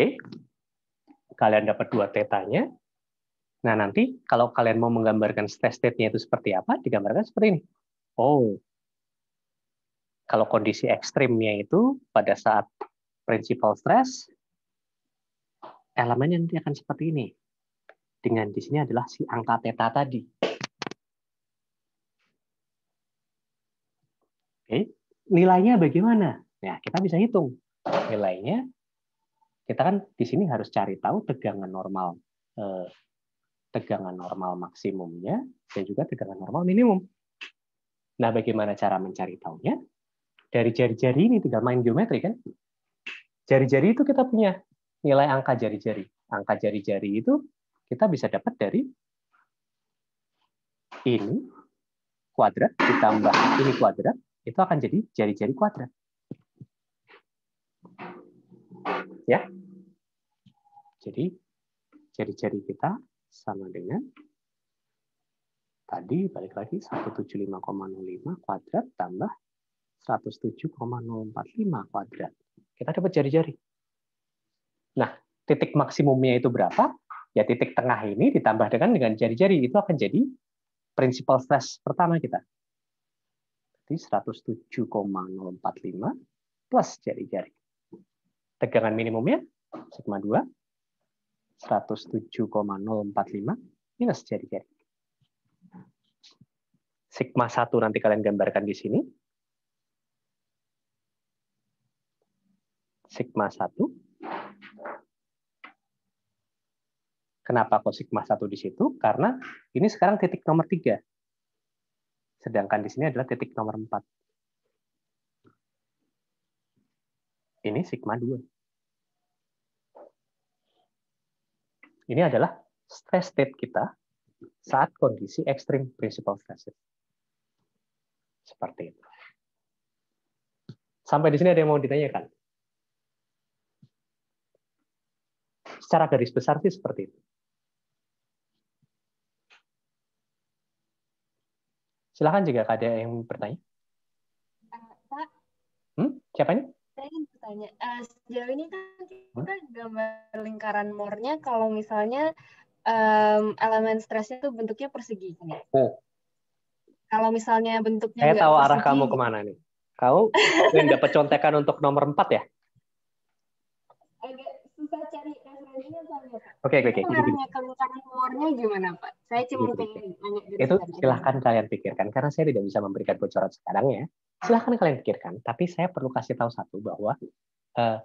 Oke. Kalian dapat dua tetanya. Nah, nanti kalau kalian mau menggambarkan stress state-nya itu seperti apa, digambarkan seperti ini. Oh. Kalau kondisi ekstrimnya itu pada saat principal stress, elemennya nanti akan seperti ini. Dengan di sini adalah si angka theta tadi. Oke, nilainya bagaimana? Nah, kita bisa hitung. Nilainya kita kan di sini harus cari tahu tegangan normal eh, tegangan normal maksimumnya dan juga tegangan normal minimum. Nah, bagaimana cara mencari tahunya? Dari jari-jari ini tinggal main geometri kan? Jari-jari itu kita punya nilai angka jari-jari. Angka jari-jari itu kita bisa dapat dari ini kuadrat ditambah ini kuadrat itu akan jadi jari-jari kuadrat. Ya. Jadi jari-jari kita sama dengan tadi balik lagi 175,05 kuadrat tambah 107,045 kuadrat. Kita dapat jari-jari. Nah, titik maksimumnya itu berapa? Ya titik tengah ini ditambah dengan dengan jari-jari itu akan jadi principal stress pertama kita. Jadi 107,045 plus jari-jari. Tegangan minimumnya sigma 2 107,045 minus jari-jari. Sigma 1 nanti kalian gambarkan di sini. Sigma 1 Kenapa kok sigma 1 di situ? Karena ini sekarang titik nomor 3. Sedangkan di sini adalah titik nomor 4. Ini sigma 2. Ini adalah stress state kita saat kondisi ekstrim principal stresses. Seperti itu. Sampai di sini ada yang mau ditanyakan? Secara garis besar sih seperti itu. Silahkan jika ada yang bertanya. Eh, hmm? Siapa ini? saya ingin bertanya, uh, sejauh ini kan kita huh? gambar lingkaran mornya kalau misalnya um, elemen stresnya itu bentuknya persegi. Kan? Kalau misalnya bentuknya Saya tahu persegi, arah kamu kemana nih. Kau yang dapat contekan untuk nomor 4 ya? Agak susah cari Oke, oke, oke. mornya gimana, Pak? Saya cuma pengen Itu silahkan kalian pikirkan, karena saya tidak bisa memberikan bocoran sekarang ya silahkan kalian pikirkan. Tapi saya perlu kasih tahu satu bahwa uh,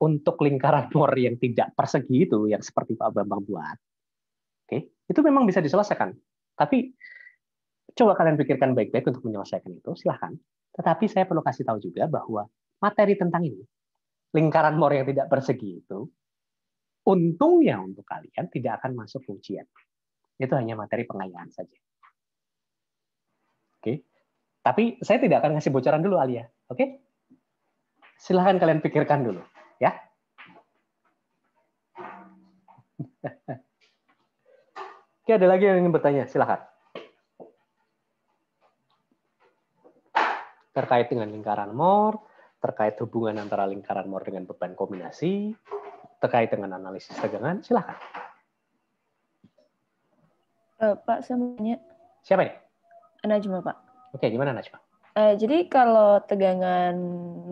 untuk lingkaran mor yang tidak persegi itu, yang seperti Pak Bambang buat, oke, okay, itu memang bisa diselesaikan. Tapi coba kalian pikirkan baik-baik untuk menyelesaikan itu, silahkan. Tetapi saya perlu kasih tahu juga bahwa materi tentang ini, lingkaran mor yang tidak persegi itu, untungnya untuk kalian tidak akan masuk ujian. Itu hanya materi pengayaan saja. Tapi saya tidak akan ngasih bocoran dulu Alia, oke? Okay? Silahkan kalian pikirkan dulu, ya. Oke, ada lagi yang ingin bertanya? Silahkan. Terkait dengan lingkaran mor, terkait hubungan antara lingkaran mor dengan beban kombinasi, terkait dengan analisis tegangan, silahkan. Uh, Pak, saya mau tanya. Siapa ini? Najma, Pak. Oke, gimana Najma? Uh, jadi kalau tegangan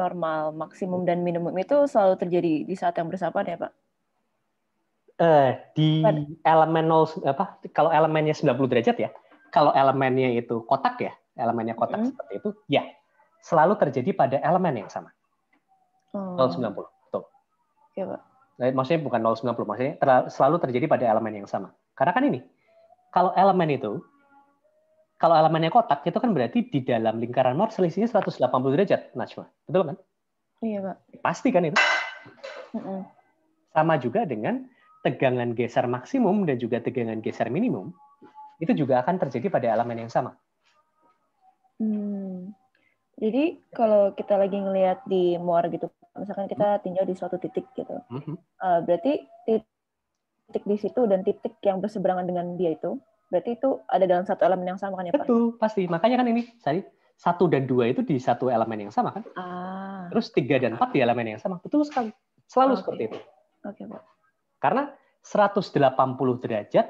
normal, maksimum dan minimum itu selalu terjadi di saat yang bersamaan ya Pak? Uh, di Pada. elemen 0, apa kalau elemennya 90 derajat ya, kalau elemennya itu kotak ya, elemennya kotak mm -hmm. seperti itu, ya selalu terjadi pada elemen yang sama. Hmm. 090, betul. Ya, Pak. Nah, maksudnya bukan 090, maksudnya selalu terjadi pada elemen yang sama. Karena kan ini, kalau elemen itu kalau elemennya kotak itu kan berarti di dalam lingkaran Mohr selisihnya 180 derajat, Najwa. Betul kan? Iya, Pak. Pasti kan itu? Sama juga dengan tegangan geser maksimum dan juga tegangan geser minimum, itu juga akan terjadi pada elemen yang sama. Hmm. Jadi kalau kita lagi ngelihat di Mohr gitu, misalkan kita hmm. tinjau di suatu titik gitu, -hmm. hmm. Eh, berarti titik di situ dan titik yang berseberangan dengan dia itu Berarti itu ada dalam satu elemen yang sama kan ya Pak? Ya? Betul, pasti. Makanya kan ini tadi satu dan dua itu di satu elemen yang sama kan? Ah. Terus tiga dan empat di elemen yang sama. Betul sekali. Selalu okay. seperti itu. Oke okay, Pak. Karena 180 derajat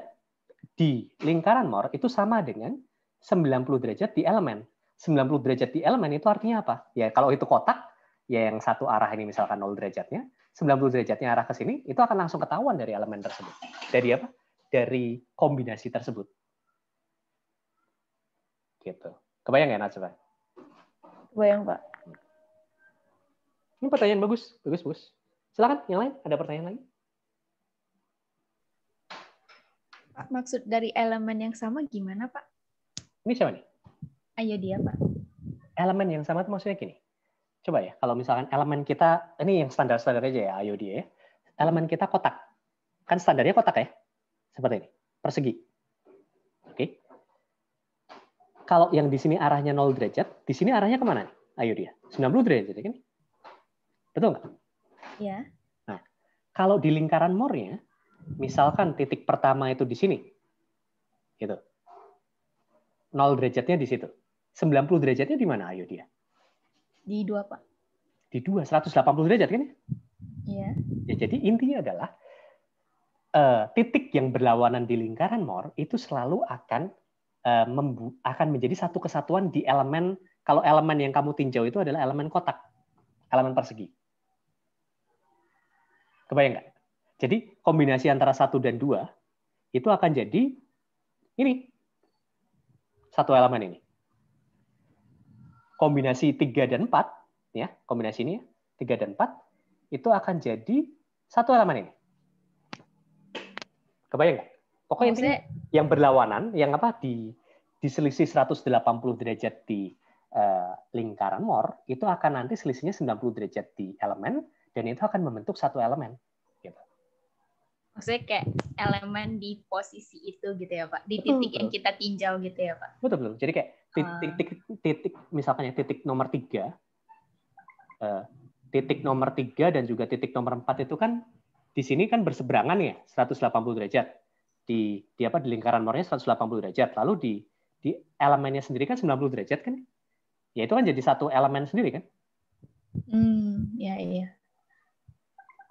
di lingkaran Mohr itu sama dengan 90 derajat di elemen. 90 derajat di elemen itu artinya apa? Ya kalau itu kotak, ya yang satu arah ini misalkan 0 derajatnya, 90 derajatnya arah ke sini, itu akan langsung ketahuan dari elemen tersebut. Dari apa? dari kombinasi tersebut. Gitu. Kebayang ya Najwa? Kebayang Pak. Ini pertanyaan bagus, bagus bagus. Silakan yang lain ada pertanyaan lagi? Pak, maksud dari elemen yang sama gimana Pak? Ini siapa nih? Ayo ah, iya dia Pak. Elemen yang sama itu maksudnya gini. Coba ya, kalau misalkan elemen kita, ini yang standar-standar aja ya, ayo dia e. Elemen kita kotak. Kan standarnya kotak ya? Seperti ini, persegi. Oke. Kalau yang di sini arahnya 0 derajat, di sini arahnya kemana? Ayo dia, 90 derajat ya, kan? Betul nggak? Iya. Nah, kalau di lingkaran Moore-nya, misalkan titik pertama itu di sini, gitu. 0 derajatnya di situ. 90 derajatnya di mana? Ayo dia. Di dua, Pak. Di dua, 180 derajat kan Iya. Ya, jadi intinya adalah uh, titik yang berlawanan di lingkaran Mohr itu selalu akan uh, akan menjadi satu kesatuan di elemen kalau elemen yang kamu tinjau itu adalah elemen kotak, elemen persegi. Kebayang nggak? Jadi kombinasi antara satu dan dua itu akan jadi ini satu elemen ini. Kombinasi tiga dan empat ya, kombinasi ini tiga dan empat itu akan jadi satu elemen ini. Kebayang nggak? Pokoknya Maksudnya... yang berlawanan, yang apa di diselisih 180 derajat di uh, lingkaran Mohr itu akan nanti selisihnya 90 derajat di elemen dan itu akan membentuk satu elemen. Gitu. Maksudnya kayak elemen di posisi itu gitu ya Pak, di titik betul, yang kita tinjau gitu ya Pak. Betul betul. Jadi kayak titik ah. titik, titik misalkan ya titik nomor tiga, uh, titik nomor tiga dan juga titik nomor empat itu kan di sini kan berseberangan ya 180 derajat di di apa di lingkaran mornya 180 derajat lalu di di elemennya sendiri kan 90 derajat kan ya itu kan jadi satu elemen sendiri kan hmm ya iya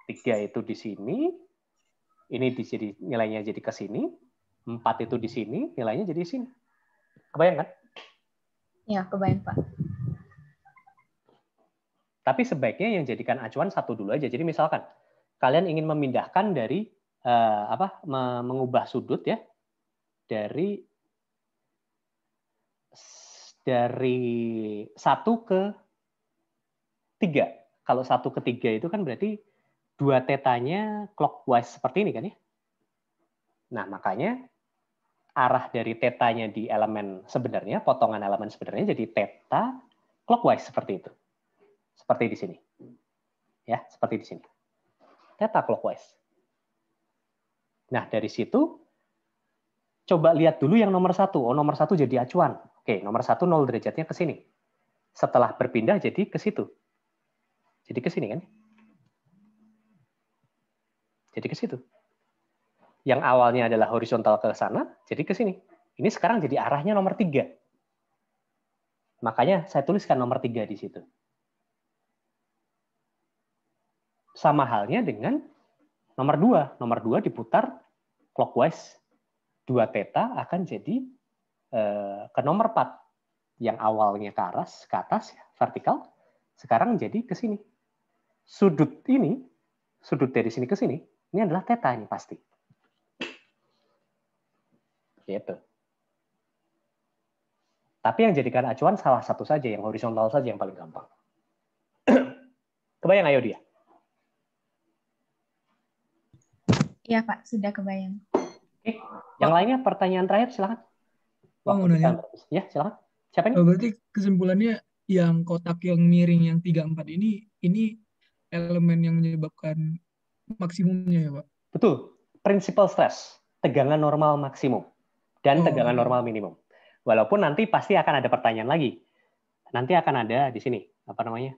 tiga itu di sini ini di, jadi nilainya jadi ke sini empat itu di sini nilainya jadi di sini kebayang kan ya kebayang pak tapi sebaiknya yang jadikan acuan satu dulu aja jadi misalkan kalian ingin memindahkan dari uh, apa mengubah sudut ya dari dari satu ke tiga. Kalau satu ke tiga itu kan berarti dua tetanya clockwise seperti ini kan ya. Nah makanya arah dari tetanya di elemen sebenarnya, potongan elemen sebenarnya jadi teta clockwise seperti itu. Seperti di sini. Ya, seperti di sini theta clockwise. Nah, dari situ coba lihat dulu yang nomor satu. Oh, nomor satu jadi acuan. Oke, nomor satu nol derajatnya ke sini. Setelah berpindah jadi ke situ. Jadi ke sini kan? Jadi ke situ. Yang awalnya adalah horizontal ke sana, jadi ke sini. Ini sekarang jadi arahnya nomor tiga. Makanya saya tuliskan nomor tiga di situ. Sama halnya dengan nomor dua. Nomor dua diputar clockwise. Dua teta akan jadi eh, ke nomor 4. Yang awalnya ke atas, ke atas vertikal, sekarang jadi ke sini. Sudut ini, sudut dari sini ke sini, ini adalah teta ini pasti. Gitu. Tapi yang jadikan acuan salah satu saja, yang horizontal saja yang paling gampang. Kebayang ayo dia. Iya Pak, sudah kebayang. Oke. Yang lainnya pertanyaan terakhir silakan. Pak mau nanya. Ya, silakan. Siapa ini? Oh, berarti kesimpulannya yang kotak yang miring yang tiga empat ini ini elemen yang menyebabkan maksimumnya ya, Pak. Betul. Principal stress, tegangan normal maksimum dan oh. tegangan normal minimum. Walaupun nanti pasti akan ada pertanyaan lagi. Nanti akan ada di sini, apa namanya?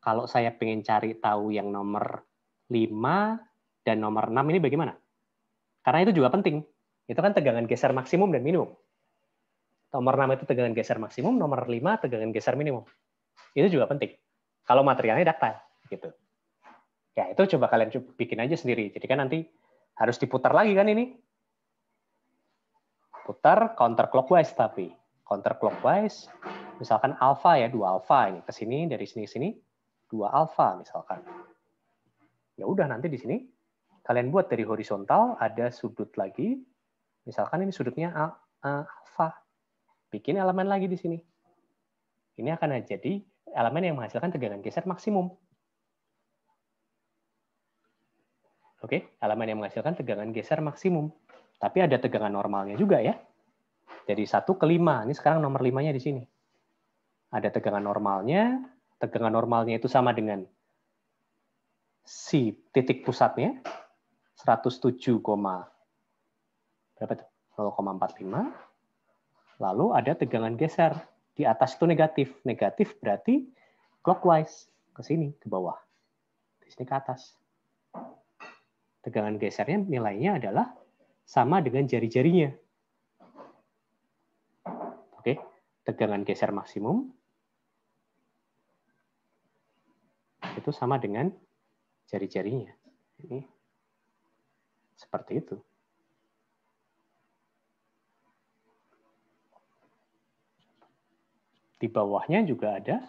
Kalau saya pengen cari tahu yang nomor 5 dan nomor 6 ini bagaimana? Karena itu juga penting. Itu kan tegangan geser maksimum dan minimum. Nomor 6 itu tegangan geser maksimum, nomor 5 tegangan geser minimum. Itu juga penting. Kalau materialnya daftar. gitu. Ya, itu coba kalian coba bikin aja sendiri. Jadi kan nanti harus diputar lagi kan ini. Putar counter clockwise tapi counter clockwise misalkan alpha ya, dua alpha ini kesini dari sini ke sini, dua alpha misalkan. Ya udah nanti di sini Kalian buat dari horizontal, ada sudut lagi. Misalkan ini sudutnya alfa. Bikin elemen lagi di sini. Ini akan jadi elemen yang menghasilkan tegangan geser maksimum. Oke, elemen yang menghasilkan tegangan geser maksimum. Tapi ada tegangan normalnya juga ya. Jadi satu ke lima Ini sekarang nomor limanya di sini. Ada tegangan normalnya. Tegangan normalnya itu sama dengan si titik pusatnya. 107, berapa itu? 0,45. Lalu ada tegangan geser. Di atas itu negatif. Negatif berarti clockwise. Ke sini, ke bawah. Di sini ke atas. Tegangan gesernya nilainya adalah sama dengan jari-jarinya. Oke, tegangan geser maksimum itu sama dengan jari-jarinya. Ini seperti itu. Di bawahnya juga ada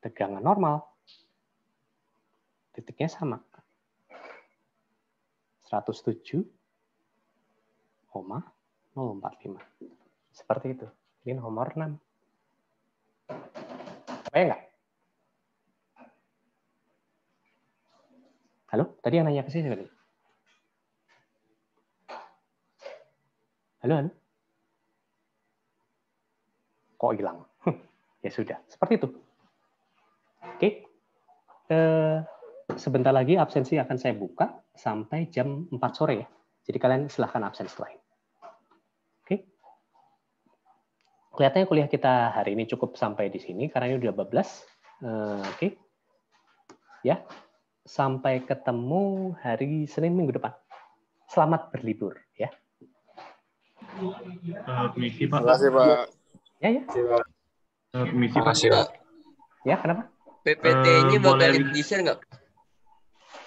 tegangan normal. Titiknya sama. 107,045. Seperti itu. Ini nomor 6. Kebayang nggak? Halo, tadi yang nanya ke sini tadi. Halo, halo. Kok hilang? ya sudah, seperti itu. Oke. Eh, sebentar lagi absensi akan saya buka sampai jam 4 sore ya. Jadi kalian silahkan absen selain Oke. Kelihatannya kuliah kita hari ini cukup sampai di sini karena ini udah bablas. Eh, oke. Ya. Sampai ketemu hari Senin minggu depan. Selamat berlibur ya. Eh, permisi Pak. Terima kasih Pak. Ya ya. Eh, permisi Pak. kasih Pak. Ya kenapa? PPT eh, ini mau kalian di share nggak?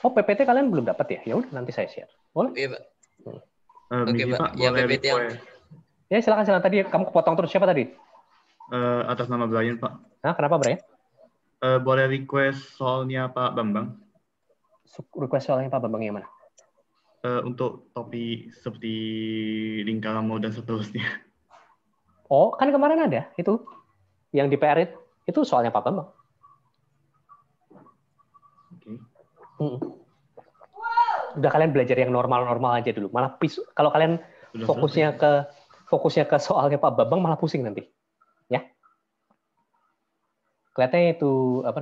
Oh PPT kalian belum dapat ya? Ya udah nanti saya share. Boleh? Iya Pak. Hmm. Uh, Oke Pak. Pak. Ya PPT yang. Ya silakan silakan tadi kamu kepotong terus siapa tadi? Uh, atas nama Brian Pak. Nah kenapa Brian? Uh, boleh request soalnya Pak Bambang. Request soalnya Pak Bambang yang mana? Eh, untuk topi seperti lingkaran mau dan seterusnya. Oh, kan kemarin ada itu yang di PR itu, itu soalnya Pak Bambang. Oke. Hmm. Udah kalian belajar yang normal-normal aja dulu. Malah pis kalau kalian Sudah fokusnya ke fokusnya ke soalnya Pak Babang malah pusing nanti. Ya. Kelihatannya itu apa